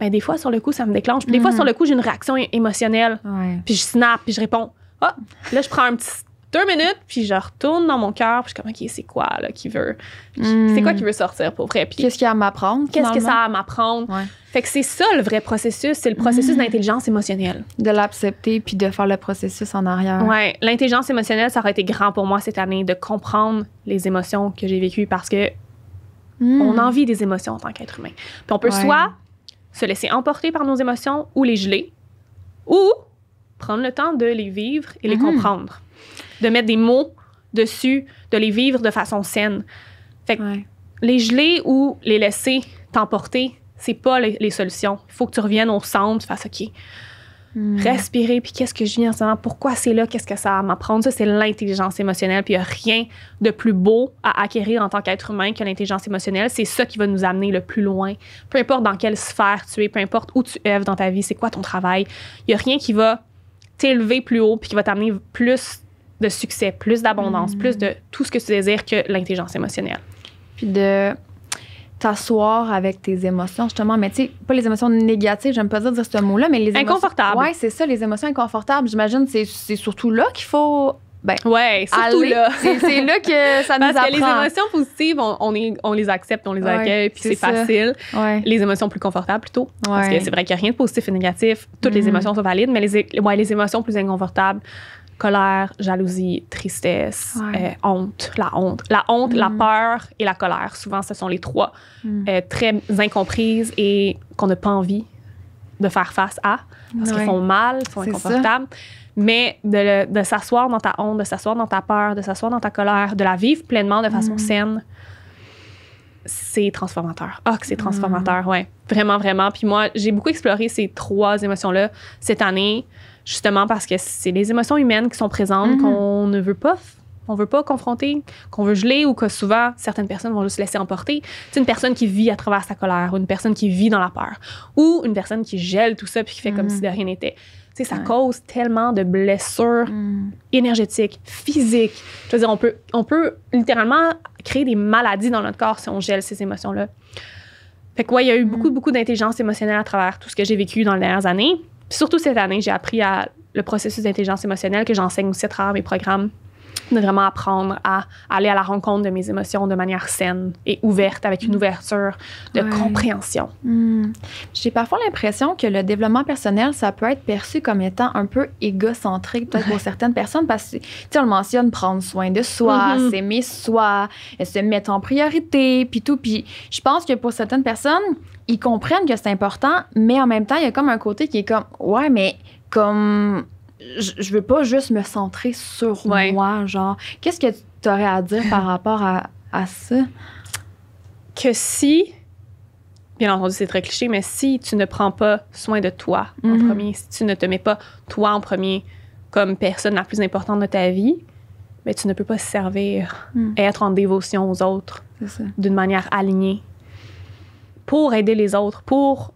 ben, des fois, sur le coup, ça me déclenche. des fois, sur mhm. le coup, j'ai une réaction émotionnelle. Puis je snap, puis je réponds. Ah, là, je prends un petit deux minutes, puis je retourne dans mon cœur, puis je suis comme, OK, c'est quoi, là, qui veut. C'est quoi mhm. qui veut sortir pour vrai? Qu'est-ce qu'il y a à m'apprendre? Qu'est-ce que ça a à m'apprendre? Fait que c'est ça le vrai processus, c'est le processus mhm. d'intelligence émotionnelle. De l'accepter, puis de faire le processus en arrière. Ouais, l'intelligence émotionnelle, ça aurait été grand pour moi cette année, de comprendre les émotions que j'ai vécues parce que. Hmm. On a envie des émotions en tant qu'être humain. Puis on peut soit se laisser emporter par nos émotions ou les geler, ou prendre le temps de les vivre et les mhm. comprendre, de mettre des mots dessus, de les vivre de façon saine. Fait les geler ou les laisser t'emporter, c'est pas les, solutions. Il faut que tu reviennes au centre, tu fasses OK Hmm. Respirer, puis qu'est-ce que je viens en ce pourquoi c'est là, qu'est-ce que ça va m'apprendre. Ça, c'est l'intelligence émotionnelle. Puis il n'y a rien de plus beau à acquérir en tant qu'être humain que l'intelligence émotionnelle. C'est ça qui va nous amener le plus loin. Peu importe dans quelle sphère tu es, peu importe où tu œuvres dans ta vie, c'est quoi ton travail. Il n'y a rien qui va t'élever plus haut puis qui va t'amener plus de succès, plus d'abondance, hmm. plus de tout ce que tu désires que l'intelligence émotionnelle. Puis de t'asseoir avec tes émotions, justement. Mais tu sais, pas les émotions négatives, j'aime pas dire, dire ce mot-là, mais les émotions. Inconfortables. Oui, c'est ça, les émotions inconfortables. J'imagine que c'est surtout là qu'il faut. Ben, ouais, surtout là. c'est là que ça nous Parce que les émotions positives, on, on, les accepte, on les accueille, puis c'est facile. Les émotions plus confortables, plutôt. Parce que c'est vrai qu'il n'y a rien de positif et négatif. Toutes les mm. émotions sont valides, mais les, les émotions plus inconfortables, colère, jalousie, tristesse, euh, honte, la honte. La honte, la mm. peur et la colère. Souvent, ce sont les trois mm. euh, très incomprises et qu'on n'a pas envie de faire face à parce qu'ils font mal, ils sont inconfortables. Mais de, de s'asseoir dans ta honte, de s'asseoir dans ta peur, de s'asseoir dans ta colère, de la vivre pleinement de façon mm. saine, c'est transformateur. Ah, que c'est transformateur, ouais. Vraiment, vraiment. Puis moi, j'ai beaucoup exploré ces trois émotions-là cette année justement parce que c'est les émotions humaines qui sont présentes mhm. qu'on ne veut pas on veut pas confronter, qu'on veut geler ou que souvent certaines personnes vont juste laisser emporter. C'est une personne qui vit à travers sa colère ou une personne qui vit dans la peur ou une personne qui gèle tout ça puis qui fait comme mhm. si de rien n'était. sais, ça cause tellement de blessures mhm. énergétiques, physiques. Je veux dire, on peut, on peut littéralement créer des maladies dans notre corps si on gèle ces émotions-là. Fait que ouais, il y a eu beaucoup, beaucoup d'intelligence émotionnelle à travers tout ce que j'ai vécu dans les dernières années surtout cette année, j'ai appris à le processus d'intelligence émotionnelle que j'enseigne aussi à travers mes programmes de vraiment apprendre à aller à la rencontre de mes émotions de manière saine et ouverte, avec une ouverture de compréhension. Hmm. J'ai parfois l'impression que le développement personnel, ça peut être perçu comme étant un peu égocentrique, peut-être pour certaines personnes, parce que, tu le mentionne, prendre soin de soi, mhm. s'aimer soi, se mettre en priorité, puis tout. Puis je pense que pour certaines personnes, ils comprennent que c'est important, mais en même temps, il y a comme un côté qui est comme, ouais, mais comme je veux pas juste me centrer sur moi, genre. Qu'est-ce que tu aurais à dire par rapport à, ça? Que si, bien entendu, c'est très cliché, mais si tu ne prends pas soin de toi en mhm. premier, si tu ne te mets pas toi en premier comme personne la plus importante de ta vie, mais ben, tu ne peux pas servir hmm. et être en dévotion aux autres d'une manière alignée pour aider les autres, pour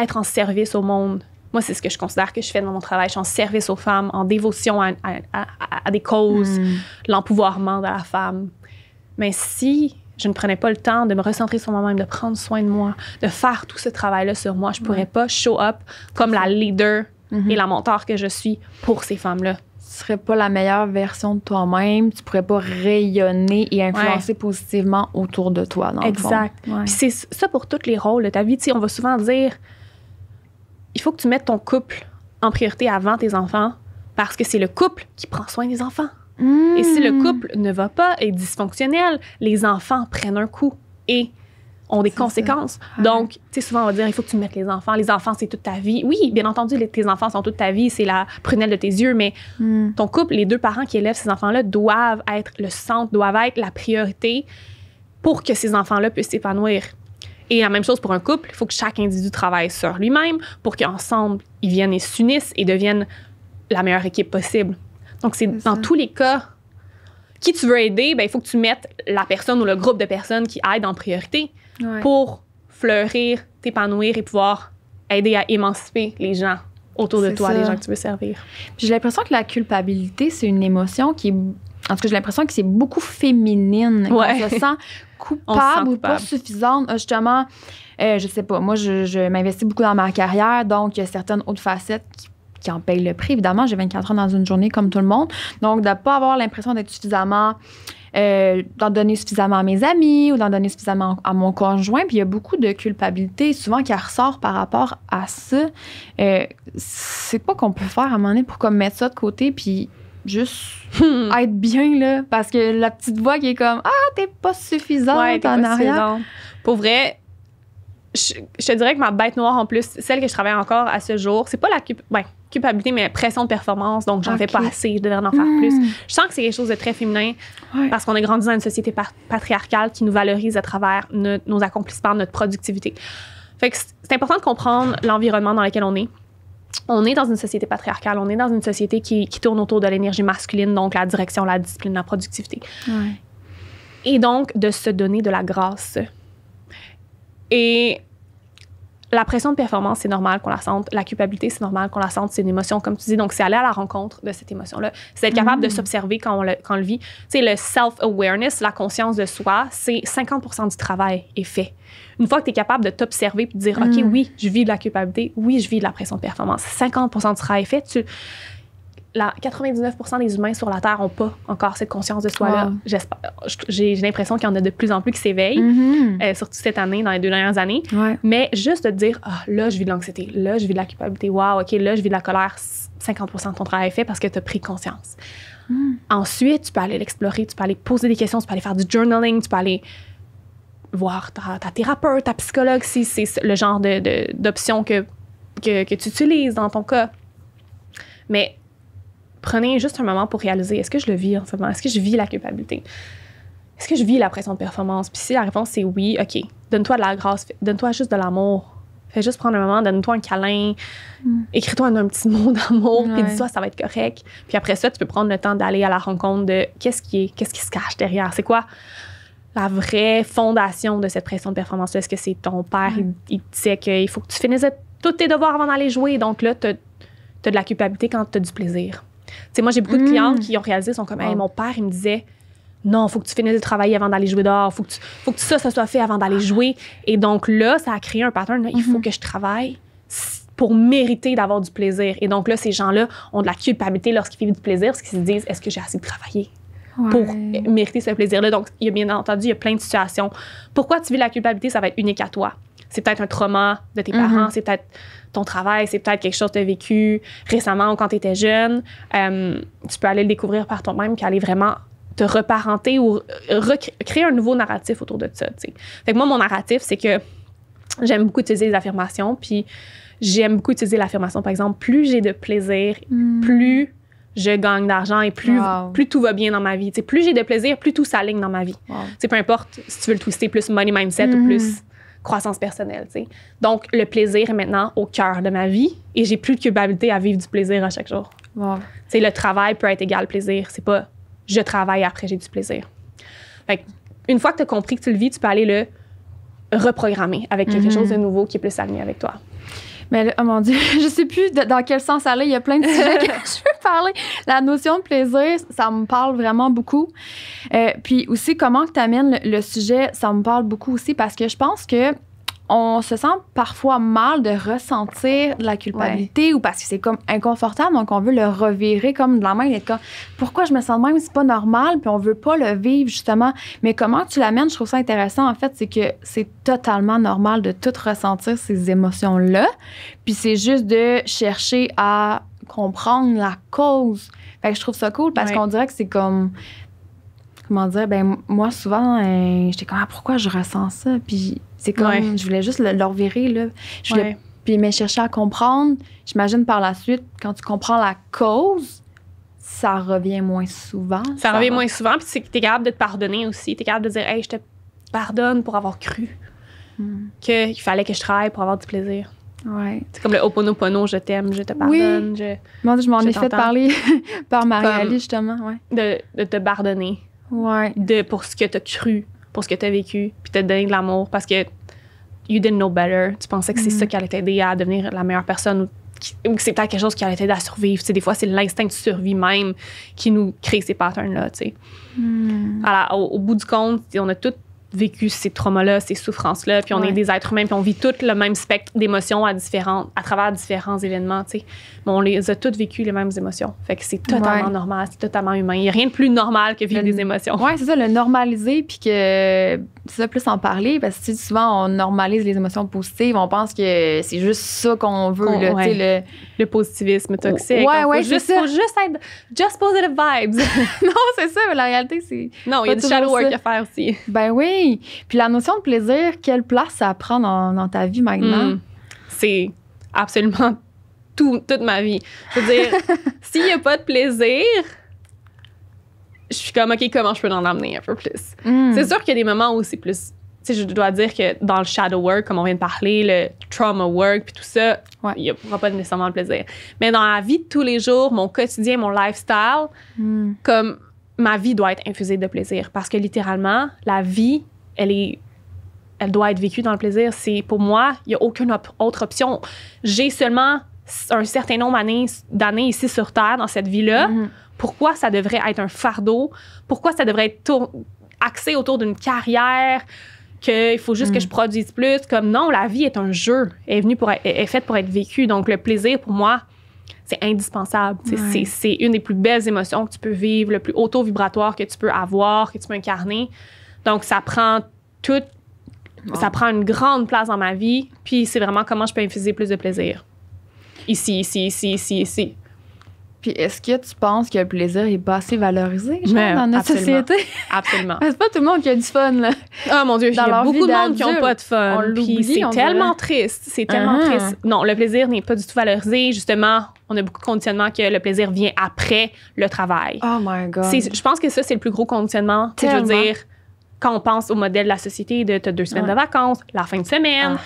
être en service au monde moi, c'est ce que je considère que je fais dans mon travail. Je suis en service aux femmes, en dévotion à, des causes, hmm. l'empouvoirment de la femme. Mais si je ne prenais pas le temps de me recentrer sur moi-même, de prendre soin de moi, de faire tout ce travail-là sur moi, je ne pourrais pas show up comme la leader et mhm. la mentor que je suis pour ces femmes-là. Tu serais pas la meilleure version de toi-même, tu pourrais pas rayonner et influencer positivement autour de toi, non exact. C'est ça pour tous les rôles de ta vie. on va souvent dire il faut que tu mettes ton couple en priorité avant tes enfants parce que c'est le couple qui prend soin des enfants. Et si le hmm. couple ne va pas, est dysfonctionnel, les enfants prennent un coup et ont des conséquences. Donc, tu sais, souvent, on va dire, il faut que tu mettes les enfants. Les enfants, c'est toute ta vie. Oui, bien entendu, les, tes enfants sont toute ta vie, c'est la prunelle de tes yeux, mais hmm. ton couple, les deux parents qui élèvent ces enfants-là doivent être le centre, doivent être la priorité pour que ces enfants-là puissent s'épanouir. Et la même chose pour un couple, il faut que chaque individu travaille sur lui-même pour qu'ensemble, ils viennent et s'unissent et deviennent la meilleure équipe possible. Donc, c'est dans tous les cas, qui tu veux aider, ben, il faut que tu mettes la personne ou le groupe de personnes qui aident en priorité pour fleurir, t'épanouir et pouvoir aider à émanciper les gens autour de toi, les gens que tu veux servir. J'ai l'impression que la culpabilité, c'est une émotion qui, en tout cas, j'ai l'impression que c'est beaucoup féminine. Ouais. On se sent coupable, ou pas suffisante. Ah, justement, euh, je sais pas, moi, je, m'investis beaucoup dans ma carrière, donc il y a certaines autres facettes qui, en payent le prix. Évidemment, j'ai 24 ans dans une journée comme tout le monde. Donc, de ne pas avoir l'impression d'être suffisamment. Euh, d'en donner suffisamment à mes amis ou d'en donner suffisamment à mon conjoint. Puis il y a beaucoup de culpabilité souvent qui ressort par rapport à ça. Euh, c'est pas qu'on peut faire à un moment donné pour comme mettre ça de côté puis juste hmm. être bien, là, parce que la petite voix qui est comme Ah, t'es pas suffisante ouais, en arrière. Pour vrai, je, te dirais que ma bête noire en plus, celle que je travaille encore à ce jour, c'est pas la ben, culpabilité, mais pression de performance. Donc, j'en fais pas assez, je devrais en faire plus. Hmm. Je sens que c'est quelque chose de très féminin parce qu'on est grandi dans une société patriarcale qui nous valorise à travers nos accomplissements, notre productivité. Fait que c'est important de comprendre l'environnement dans lequel on est on est dans une société patriarcale, on est dans une société qui, tourne autour de l'énergie masculine, donc la direction, la discipline, la productivité. Et donc, de se donner de la grâce. Et la pression de performance, c'est normal qu'on la sente. La culpabilité, c'est normal qu'on la sente. C'est une émotion, comme tu dis. Donc, c'est aller à la rencontre de cette émotion-là. C'est être capable de mm. s'observer quand, on le, quand le vit. C'est le self-awareness, la conscience de soi, c'est 50 du travail est fait. Une fois que tu es capable de t'observer et de dire, OK, mm. oui, je vis de la culpabilité. Oui, je vis de la pression de performance. 50 du travail est fait. Tu, 99% des humains sur la Terre n'ont pas encore cette conscience de soi-là. J'ai l'impression qu'il y en a de plus en plus qui s'éveillent, mm-hmm. euh, surtout cette année, dans les deux dernières années. Mais juste de dire, ah, là, je vis de l'anxiété, là, je vis de la culpabilité, waouh, OK, là, je vis de la colère, 50% de ton travail est fait parce que tu as pris conscience. Mm. Ensuite, tu peux aller l'explorer, tu peux aller poser des questions, tu peux aller faire du journaling, tu peux aller voir ta, thérapeute, ta psychologue, si c'est le genre d'option que, que tu utilises dans ton cas. Mais prenez juste un moment pour réaliser est-ce que je le vis en ce Est-ce que je vis la culpabilité? Est-ce que je vis la pression de performance? Puis si la réponse c'est oui, OK, donne-toi de la grâce, donne-toi juste de l'amour. Fais juste prendre un moment, donne-toi un câlin, mm. écris-toi un, petit mot d'amour, puis dis-toi ça va être correct. Puis après ça, tu peux prendre le temps d'aller à la rencontre de qu'est-ce qui est, qu'est-ce qui se cache derrière, c'est quoi la vraie fondation de cette pression de performance Est-ce que c'est ton père, il, te disait qu'il faut que tu finisses tous tes devoirs avant d'aller jouer, donc là, tu as de la culpabilité quand tu as du plaisir sais, moi, j'ai beaucoup de clientes hmm. qui ont réalisé, sont comme, mon père, il me disait, non, faut que tu finisses de travailler avant d'aller jouer dehors, faut que, faut que ça, ça soit fait avant d'aller jouer. Et donc là, ça a créé un pattern, il faut hmm. que je travaille pour mériter d'avoir du plaisir. Et donc là, ces gens-là ont de la culpabilité lorsqu'ils vivent du plaisir, parce qu'ils se disent, est-ce que j'ai assez travaillé? pour mériter ce plaisir-là. Donc, il y bien entendu, il y a plein de situations. Pourquoi tu vis la culpabilité, ça va être unique à toi c'est peut-être un trauma de tes parents, mm-hmm. c'est peut-être ton travail, c'est peut-être quelque chose que tu as vécu récemment ou quand tu étais jeune. Euh, tu peux aller le découvrir par toi-même puis aller vraiment te reparenter ou euh, créer un nouveau narratif autour de ça. Fait que moi, mon narratif, c'est que j'aime beaucoup utiliser les affirmations, puis j'aime beaucoup utiliser l'affirmation, par exemple, plus j'ai de plaisir, mm. plus je gagne d'argent et plus, plus tout va bien dans ma vie. plus j'ai de plaisir, plus tout s'aligne dans ma vie. c'est Peu importe si tu veux le twister plus money mindset ou mm. plus croissance personnelle. Donc, le plaisir est maintenant au cœur de ma vie et j'ai plus de culpabilité à vivre du plaisir à chaque jour. C'est Le travail peut être égal plaisir. C'est pas je travaille après j'ai du plaisir. une fois que tu as compris que tu le vis, tu peux aller le reprogrammer avec quelque mm-hmm. chose de nouveau qui est plus aligné avec toi. Mais oh mon Dieu, je sais plus dans quel sens aller. Il y a plein de sujets que je veux parler. La notion de plaisir, ça me parle vraiment beaucoup. Euh, puis aussi, comment tu amènes le, sujet, ça me parle beaucoup aussi parce que je pense que on se sent parfois mal de ressentir de la culpabilité ou parce que c'est comme inconfortable, donc on veut le revirer comme de la main et pourquoi je me sens même, c'est pas normal, puis on veut pas le vivre justement. Mais comment tu l'amènes, je trouve ça intéressant en fait, c'est que c'est totalement normal de tout ressentir ces émotions-là, puis c'est juste de chercher à comprendre la cause. Fait que je trouve ça cool parce qu'on dirait que c'est comme comment dire, ben moi souvent, euh, j'étais comme ah, pourquoi je ressens ça, puis c'est comme je voulais juste le, leur virer là, je puis mais chercher à comprendre, j'imagine par la suite quand tu comprends la cause, ça revient moins souvent. Ça, revient moins souvent, puis c'est que t'es capable de te pardonner aussi, es capable de dire hey je te pardonne pour avoir cru hmm. qu'il fallait que je travaille pour avoir du plaisir. Ouais. C'est comme le Oponopono, je t'aime, je te pardonne. Je, Moi, je m'en ai fait parler par Marie-Ali, justement. Ouais. De, de, te pardonner de, pour ce que tu as cru, pour ce que tu as vécu, puis t'as donné de l'amour parce que you didn't know better. Tu pensais que c'est mm. ça qui allait t'aider à devenir la meilleure personne ou, que c'est quelque chose qui allait t'aider à survivre. des fois, c'est l'instinct de survie même qui nous crée ces patterns-là. Mm. au, bout du compte, on a tous vécu ces traumas-là, ces souffrances-là, puis on est des êtres humains, puis on vit tout le même spectre d'émotions à, à travers différents événements. Tu on les a toutes vécu les mêmes émotions. Fait que c'est totalement normal, c'est totalement humain. Il n'y a rien de plus normal que vivre des émotions. Oui, c'est ça, le normaliser, puis que c'est ça, plus en parler, parce que souvent, on normalise les émotions positives, on pense que c'est juste ça qu'on veut, le... positivisme toxique. oui, hein, oui. juste, faut juste être just positive vibes. non, c'est ça, mais la réalité, c'est. Non, il y a du shadow work à faire aussi. Ben oui. Puis la notion de plaisir, quelle place ça prend dans, ta vie maintenant? Hmm. C'est absolument toute ma vie. Je veux dire, s'il n'y a pas de plaisir, je suis comme, OK, comment je peux en amener un peu plus? Hmm. C'est sûr qu'il y a des moments où c'est plus. Tu sais, je dois dire que dans le shadow work, comme on vient de parler, le trauma work, puis tout ça, il n'y aura pas nécessairement de plaisir. Mais dans la vie de tous les jours, mon quotidien, mon lifestyle, hmm. comme ma vie doit être infusée de plaisir. Parce que littéralement, la vie, elle est elle doit être vécue dans le plaisir. C'est pour moi, il n'y a aucune autre option. J'ai seulement un certain nombre d'années ici sur Terre, dans cette vie-là, mm-hmm. pourquoi ça devrait être un fardeau? Pourquoi ça devrait être axé autour d'une carrière? qu'il faut juste que mm. je produise plus. Comme non, la vie est un jeu. Elle est, venue pour faite pour être vécue. Donc, le plaisir, pour moi, c'est indispensable. C'est une des plus belles émotions que tu peux vivre, le plus auto-vibratoire que tu peux avoir, que tu peux incarner. Donc, ça prend Ça prend une grande place dans ma vie. Puis, c'est vraiment comment je peux infuser plus de plaisir ici, ici, ici, ici, ici. Puis est-ce que tu penses que le plaisir est pas assez valorisé dans notre société? Absolument. c'est pas tout le monde qui a du fun, là. Ah mon Dieu, il y a beaucoup de monde qui n'ont pas de fun. C'est tellement triste. C'est tellement uh-huh. triste. Non, le plaisir n'est pas du tout valorisé. Justement, on a beaucoup de conditionnement que le plaisir vient après le travail. Oh my God. Je pense que ça, c'est le plus gros conditionnement. Je veux dire, quand on pense au modèle de la société de as deux semaines de vacances, la fin de semaine, ah.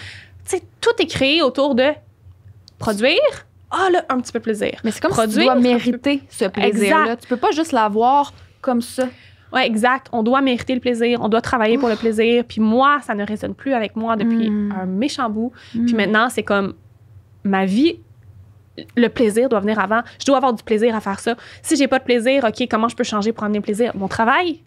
tu sais, tout est créé autour de Produire, ah là, un petit peu plaisir. Mais c'est comme Produire, si tu dois mériter ce plaisir-là. Tu peux pas juste l'avoir comme ça. Ouais, exact. On doit mériter le plaisir, on doit travailler pour le plaisir. Puis moi, ça ne résonne plus avec moi depuis hmm. un méchant bout. Puis hmm. maintenant, c'est comme ma vie, le plaisir doit venir avant. Je dois avoir du plaisir à faire ça. Si j'ai pas de plaisir, OK, comment je peux changer pour amener plaisir? Mon travail,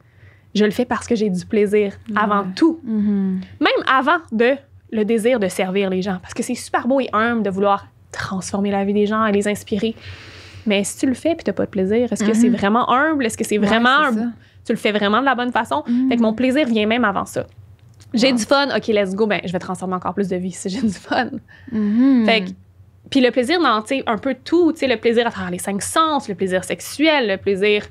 je le fais parce que j'ai du plaisir avant tout. Mhm. Même avant de le désir de servir les gens. Parce que c'est super beau et humble de vouloir transformer la vie des gens, à les inspirer. Mais si tu le fais puis n'as pas de plaisir, est-ce que c'est mhm. vraiment humble? Est-ce que c'est vraiment humble? Tu le fais vraiment de la bonne façon? Mhm. mon plaisir vient même avant ça. J'ai du fun, OK, let's go, ben, je vais transformer encore plus de vie si j'ai du fun. Mhm. Fait puis le plaisir dans, un peu tout, le plaisir à travers les cinq sens, le plaisir sexuel, le plaisir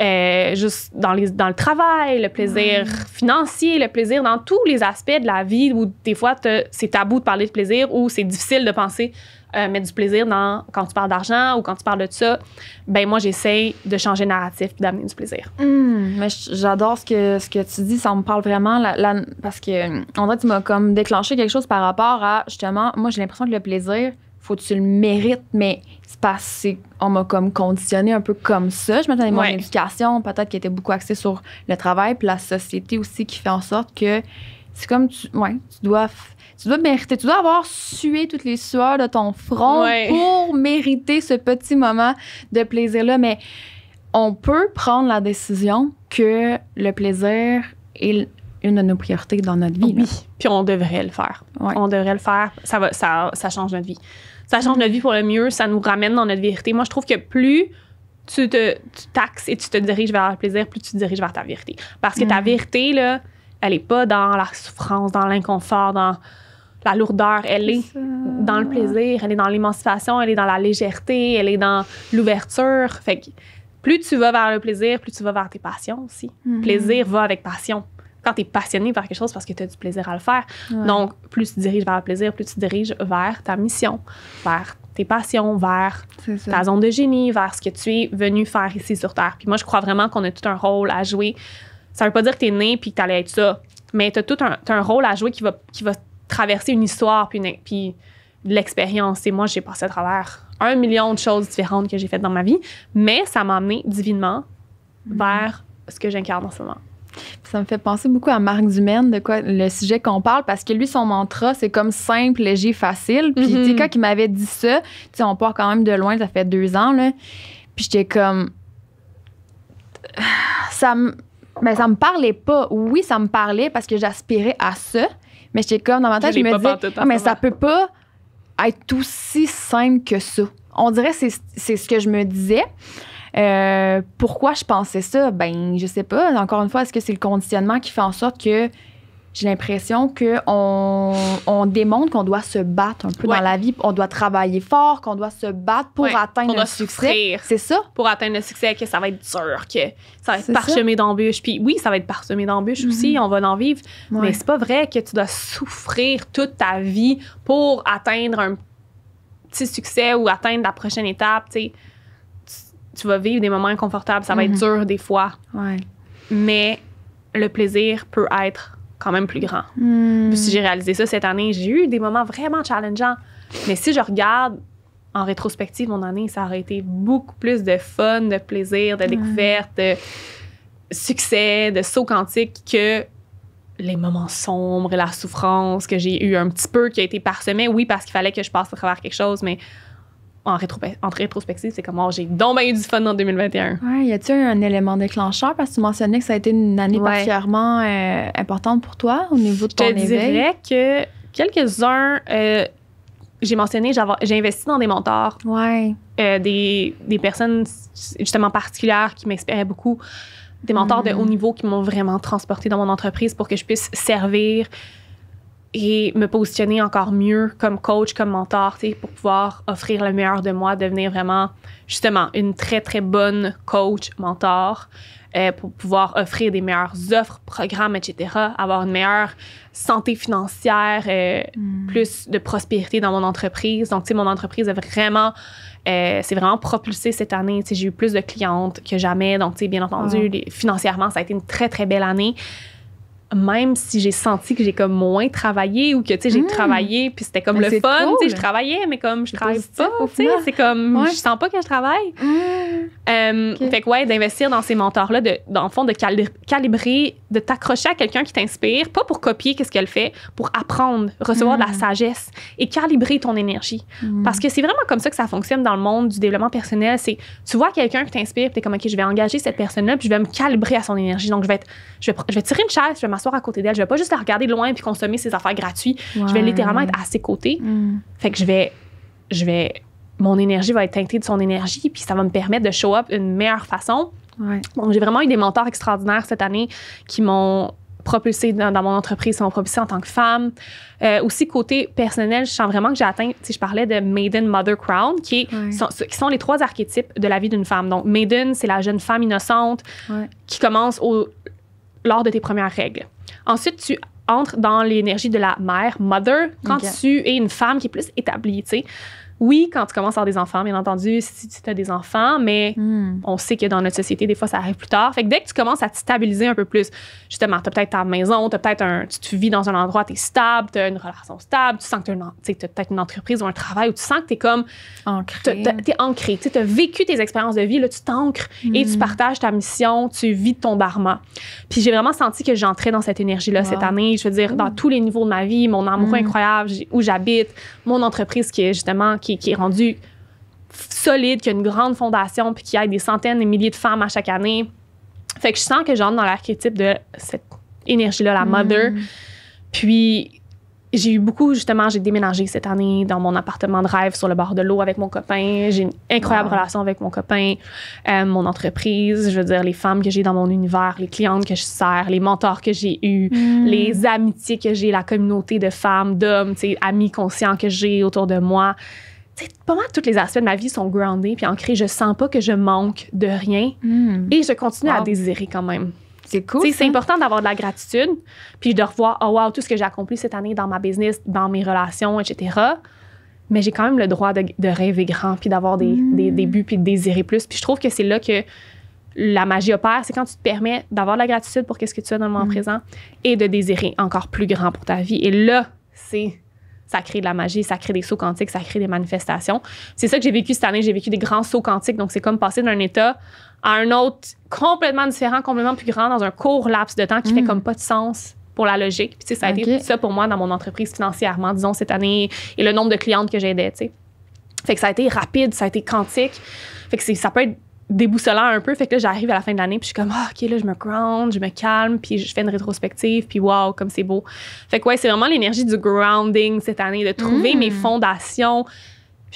euh, juste dans, les, dans le travail, le plaisir financier, le plaisir dans tous les aspects de la vie où des fois c'est tabou de parler de plaisir ou c'est difficile de penser euh, mettre du plaisir dans quand tu parles d'argent ou quand tu parles de ça, ben moi j'essaye de changer le narratif et d'amener du plaisir. Hmm, mais j'adore ce que ce que tu dis, ça me parle vraiment la, parce que on fait tu m'as comme déclenché quelque chose par rapport à justement moi j'ai l'impression que le plaisir faut que tu le mérites, mais c'est parce qu'on m'a comme conditionné un peu comme ça. Je m'attendais à mon éducation, peut-être qui était beaucoup axée sur le travail, puis la société aussi qui fait en sorte que c'est comme tu, ouais, tu dois tu dois mériter, tu dois avoir sué toutes les sueurs de ton front pour mériter ce petit moment de plaisir là, mais on peut prendre la décision que le plaisir est une de nos priorités dans notre vie. Oui, puis on devrait le faire. On devrait le faire, ça va ça, change notre vie. Ça change notre vie pour le mieux, ça nous ramène dans notre vérité. Moi, je trouve que plus tu te tu taxes et tu te diriges vers le plaisir, plus tu te diriges vers ta vérité. Parce que ta mm. vérité, là, elle est pas dans la souffrance, dans l'inconfort, dans la lourdeur. Elle est, dans le plaisir, elle est dans l'émancipation, elle est dans la légèreté, elle est dans l'ouverture. Fait que plus tu vas vers le plaisir, plus tu vas vers tes passions aussi. Mhm. Plaisir va avec passion. Quand tu es passionné par quelque chose, parce que tu as du plaisir à le faire. Donc, plus tu diriges vers le plaisir, plus tu diriges vers ta mission, vers tes passions, vers ta zone de génie, vers ce que tu es venu faire ici sur Terre. Puis moi, je crois vraiment qu'on a tout un rôle à jouer ça veut pas dire que t'es né puis que t'allais être ça. Mais t'as tout un, un rôle à jouer qui va, traverser une histoire puis, une, puis l'expérience. Et moi, j'ai passé à travers un million de choses différentes que j'ai faites dans ma vie, mais ça m'a amené divinement vers ce que j'incarne en ce moment. Ça me fait penser beaucoup à Marc Dumaine, de quoi le sujet qu'on parle, parce que lui, son mantra, c'est comme simple, léger, facile. Puis, mm quand il m'avait dit ça, tu on part quand même de loin, ça fait deux ans, là. Puis, j'étais comme. Ça me mais ça me parlait pas. Oui, ça me parlait parce que j'aspirais à ça. Mais j'étais comme dans ma je, me dis, ah, mais ça peut pas être aussi simple que ça. On dirait c'est c'est ce que je me disais. Euh, pourquoi je pensais ça? Ben, je sais pas. Encore une fois, est-ce que c'est le conditionnement qui fait en sorte que j'ai l'impression qu'on on démontre qu'on doit se battre un peu dans la vie, on doit travailler fort, qu'on doit se battre pour atteindre le succès. C'est ça. Pour atteindre le succès, que ça va être dur, que ça va être parsemé d'embûches. Puis oui, ça va être parsemé d'embûches mhm. aussi, on va en vivre, mais c'est pas vrai que tu dois souffrir toute ta vie pour atteindre un petit succès ou atteindre la prochaine étape, tu tu vas vivre des moments inconfortables, ça va être mhm. dur des fois. Mais le plaisir peut être quand même plus grand. Hmm. si j'ai réalisé ça cette année, j'ai eu des moments vraiment challengeants. Mais si je regarde en rétrospective mon année, ça aurait été beaucoup plus de fun, de plaisir, de découverte, de succès, de saut quantique que les moments sombres la souffrance que j'ai eu un petit peu qui a été parsemée. Oui, parce qu'il fallait que je passe à travers quelque chose, mais en, rétrospective, c'est comme, oh, j'ai donc bien eu du fun en 2021. Ouais, y a-t-il un élément déclencheur? Parce que tu mentionnais que ça a été une année particulièrement euh, importante pour toi au niveau de ton Je te dirais que quelques-uns, euh, j'ai mentionné, j'ai investi dans des mentors. Ouais. Euh, des, des, personnes, justement, particulières qui m'inspiraient beaucoup. Des mentors de mm-hmm. haut niveau qui m'ont vraiment transporté dans mon entreprise pour que je puisse servir et me positionner encore mieux comme coach, comme mentor, pour pouvoir offrir le meilleur de moi, devenir vraiment justement une très très bonne coach, mentor, euh, pour pouvoir offrir des meilleures offres, programmes, etc., avoir une meilleure santé financière, euh, mm. plus de prospérité dans mon entreprise. Donc, tu sais, mon entreprise a vraiment, euh, c'est vraiment propulsé cette année. j'ai eu plus de clientes que jamais. Donc, tu bien entendu, ah. financièrement, ça a été une très très belle année même si j'ai senti que j'ai comme moins travaillé ou que tu sais j'ai hmm. travaillé puis c'était comme ben, le fun tu sais je travaillais mais comme je travaille pas tu sais c'est comme je sens pas que je travaille hmm. euh, fait que ouais d'investir dans ces mentors là de dans le fond de calibrer de t'accrocher à quelqu'un qui t'inspire pas pour copier qu'est-ce qu'elle fait pour apprendre recevoir de la hmm. sagesse et calibrer ton énergie parce que c'est vraiment comme ça que ça fonctionne dans le monde du développement personnel c'est tu vois quelqu'un qui t'inspire tu es comme ok je vais engager cette personne là puis je vais me calibrer à son énergie donc je vais je vais je vais tirer une chaise je vais m'asseoir à côté d'elle. Je vais pas juste la regarder de loin puis consommer ses affaires gratuites. Je vais littéralement être à ses côtés. Mm. Fait que je vais, je vais, mon énergie va être teintée de son énergie puis ça va me permettre de show up d'une meilleure façon. Donc j'ai vraiment eu des mentors extraordinaires cette année qui m'ont propulsée dans, mon entreprise, m'ont propulsée en tant que femme. Euh, aussi, côté personnel, je sens vraiment que j'ai atteint, si je parlais de Maiden, Mother, Crown, qui, sont, qui sont les trois archétypes de la vie d'une femme. Donc, Maiden, c'est la jeune femme innocente qui commence au, lors de tes premières règles. Ensuite, tu entres dans l'énergie de la mère, mother, quand tu es une femme qui est plus établie, tu sais. Oui, quand tu commences à avoir des enfants, bien entendu, si tu as des enfants, mais hmm. on sait que dans notre société, des fois, ça arrive plus tard. Fait que dès que tu commences à te stabiliser un peu plus, justement, tu as peut-être ta maison, as peut-être un, tu, vis dans un endroit, tu es stable, tu as une relation stable, tu sens que tu as, peut-être une entreprise ou un travail où tu sens que tu es comme. Ancré. Tu es ancré. Tu as vécu tes expériences de vie, là, tu t'ancres et tu hmm. partages ta mission, tu vis ton barma. Puis j'ai vraiment senti que j'entrais dans cette énergie-là cette année. Je veux dire, dans mmh. tous les niveaux de ma vie, mon amour mmh. incroyable, où j'habite, mon entreprise qui est justement qui, est rendu solide, qui a une grande fondation, puis qui aide des centaines et milliers de femmes à chaque année. Fait que je sens que j'entre dans l'archétype de cette énergie-là, la mm. mother. Puis j'ai eu beaucoup, justement, j'ai déménagé cette année dans mon appartement de rêve sur le bord de l'eau avec mon copain. J'ai une incroyable relation avec mon copain, euh, mon entreprise, je veux dire, les femmes que j'ai dans mon univers, les clientes que je sers, les mentors que j'ai eus, mm. les amitiés que j'ai, la communauté de femmes, d'hommes, amis conscients que j'ai autour de moi pas mal tous les aspects de ma vie sont groundés puis ancrés. Je sens pas que je manque de rien hmm. et je continue à désirer quand même. C'est cool. C'est important d'avoir de la gratitude puis de revoir, oh, wow, tout ce que j'ai accompli cette année dans ma business, dans mes relations, etc. Mais j'ai quand même le droit de, rêver grand puis d'avoir hmm. des, buts puis de désirer plus. Puis je trouve que c'est là que la magie opère, c'est quand tu te permets d'avoir de la gratitude pour ce que tu as dans le moment hmm. présent et de désirer encore plus grand pour ta vie. Et là, c'est ça crée de la magie, ça crée des sauts quantiques, ça crée des manifestations. C'est ça que j'ai vécu cette année. J'ai vécu des grands sauts quantiques. Donc, c'est comme passer d'un état à un autre complètement différent, complètement plus grand dans un court laps de temps qui fait mm. comme pas de sens pour la logique. Puis, tu sais, ça a été ça pour moi dans mon entreprise financièrement, disons, cette année et le nombre de clientes que j'aidais, tu sais. Fait que ça a été rapide, ça a été quantique. Fait que ça peut être déboussolant un peu. Fait que là, j'arrive à la fin de l'année, puis je suis comme, ah, OK, là, je me ground, je me calme, puis je fais une rétrospective, puis wow, comme c'est beau. Fait que ouais, c'est vraiment l'énergie du grounding cette année, de trouver mm. mes fondations,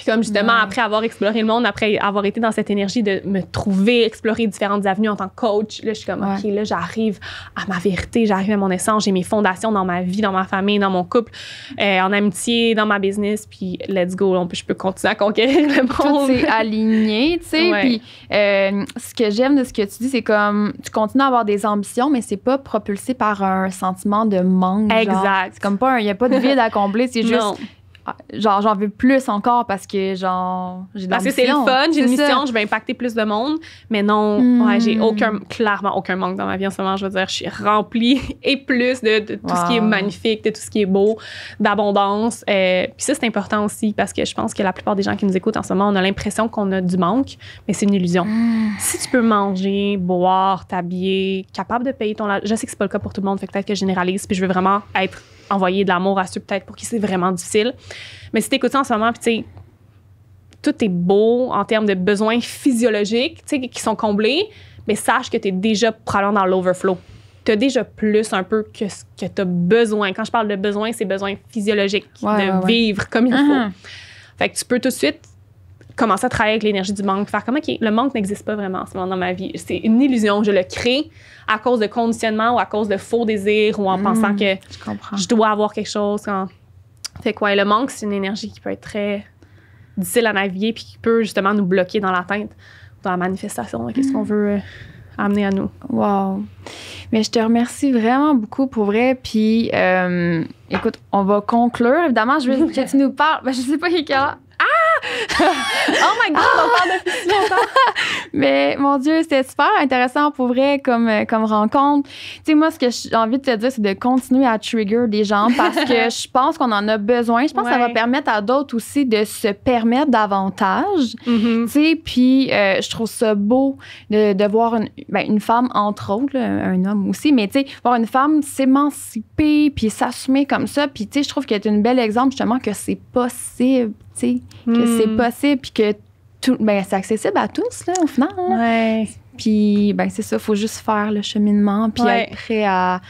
puis comme justement, après avoir exploré le monde, après avoir été dans cette énergie de me trouver, explorer différentes avenues en tant que coach, là, je suis comme, OK, là, j'arrive à ma vérité, j'arrive à mon essence, j'ai mes fondations dans ma vie, dans ma famille, dans mon couple, euh, en amitié, dans ma business, puis let's go, je peux continuer à conquérir le monde. Tout aligné, tu sais. Puis euh, ce que j'aime de ce que tu dis, c'est comme, tu continues à avoir des ambitions, mais c'est pas propulsé par un sentiment de manque. Exact. C'est comme pas, il n'y a pas de vide à combler, c'est juste genre j'en veux plus encore parce que genre j'ai de parce que c'est le fun j'ai une mission je vais impacter plus de monde mais non hmm. ouais, j'ai aucun clairement aucun manque dans ma vie en ce moment je veux dire je suis remplie et plus de, tout ce qui est magnifique de tout ce qui est beau d'abondance et euh, puis ça c'est important aussi parce que je pense que la plupart des gens qui nous écoutent en ce moment on a l'impression qu'on a du manque mais c'est une illusion hmm. si tu peux manger boire t'habiller capable de payer ton je sais que c'est pas le cas pour tout le monde fait peut-être que je généralise puis je veux vraiment être envoyer de l'amour à ceux peut-être pour qui c'est vraiment difficile. Mais si écoutes ça en ce moment, puis tu tout est beau en termes de besoins physiologiques, tu qui sont comblés, mais sache que tu es déjà probablement dans l'overflow. Tu as déjà plus un peu que ce que tu as besoin. Quand je parle de besoin, c'est besoin physiologique, de vivre comme il faut. Uh-huh. Fait que tu peux tout de suite commencer à travailler avec l'énergie du manque, faire comme, le manque n'existe pas vraiment en ce moment dans ma vie. C'est une illusion. Je le crée à cause de conditionnement ou à cause de faux désirs ou en mm. pensant que je, dois avoir quelque chose. Quand... Fait quoi? le manque, c'est une énergie qui peut être très difficile à naviguer puis qui peut justement nous bloquer dans l'atteinte, dans la manifestation qu'est-ce qu'on mm. veut euh, amener à nous. Wow. Mais je te remercie vraiment beaucoup pour vrai. Puis, euh, écoute, on va conclure. Évidemment, je veux que tu nous parles. Je ben, je sais pas, qui là oh my God, on parle depuis ah! longtemps! Mais mon Dieu, c'était super intéressant pour vrai comme, euh, comme rencontre. Tu sais, moi, ce que j'ai envie de te dire, c'est de continuer à trigger des gens parce que je pense qu'on en a besoin. Je pense que ça va permettre à d'autres aussi de se permettre davantage. Mm-hmm. Tu sais, puis euh, je trouve ça beau de, de voir une, ben, une, femme, entre autres, un homme aussi, mais tu sais, voir une femme s'émanciper puis s'assumer comme ça. Puis tu sais, je trouve qu'elle est un bel exemple justement que c'est possible que c'est hmm. possible, puis que tout, ben, c'est accessible à tous, là, au final. Puis, ben, c'est ça, il faut juste faire le cheminement, puis être prêt à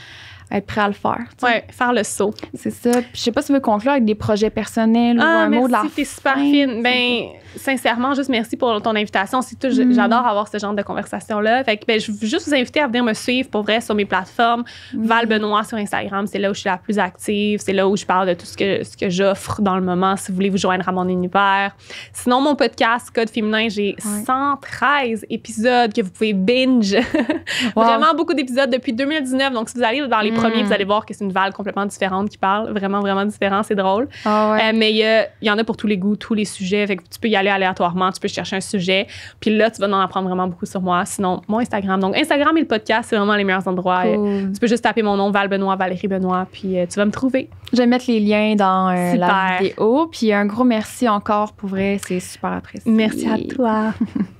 être prêt à le faire. Oui, faire le saut. C'est ça. Puis, je sais pas si tu veux conclure avec des projets personnels ou ah, un mot de la t'es super fine. Ben, sincèrement, juste merci pour ton invitation. C'est tout, mm. j'adore avoir ce genre de conversation-là. Fait que, ben, je veux juste vous inviter à venir me suivre pour vrai sur mes plateformes. Val Benoît sur Instagram, c'est là où je suis la plus active. C'est là où je parle de tout ce que, ce que j'offre dans le moment si vous voulez vous joindre à mon univers. Sinon, mon podcast Code féminin, j'ai 113 épisodes que vous pouvez binge. Vraiment beaucoup d'épisodes depuis 2019. Donc, si vous allez dans les mm premier, vous hmm. allez voir que c'est une valve complètement différente qui parle, vraiment, vraiment différent, c'est drôle. Ah euh, mais il y, y, en a pour tous les goûts, tous les sujets, fait que tu peux y aller aléatoirement, tu peux chercher un sujet, puis là, tu vas en apprendre vraiment beaucoup sur moi. Sinon, mon Instagram. Donc, Instagram et le podcast, c'est vraiment les meilleurs endroits. Euh, tu peux juste taper mon nom, Val Benoît, Valérie Benoît, puis euh, tu vas me trouver. Je vais mettre les liens dans la vidéo. Puis un gros merci encore pour vrai, c'est super apprécié. Merci à toi.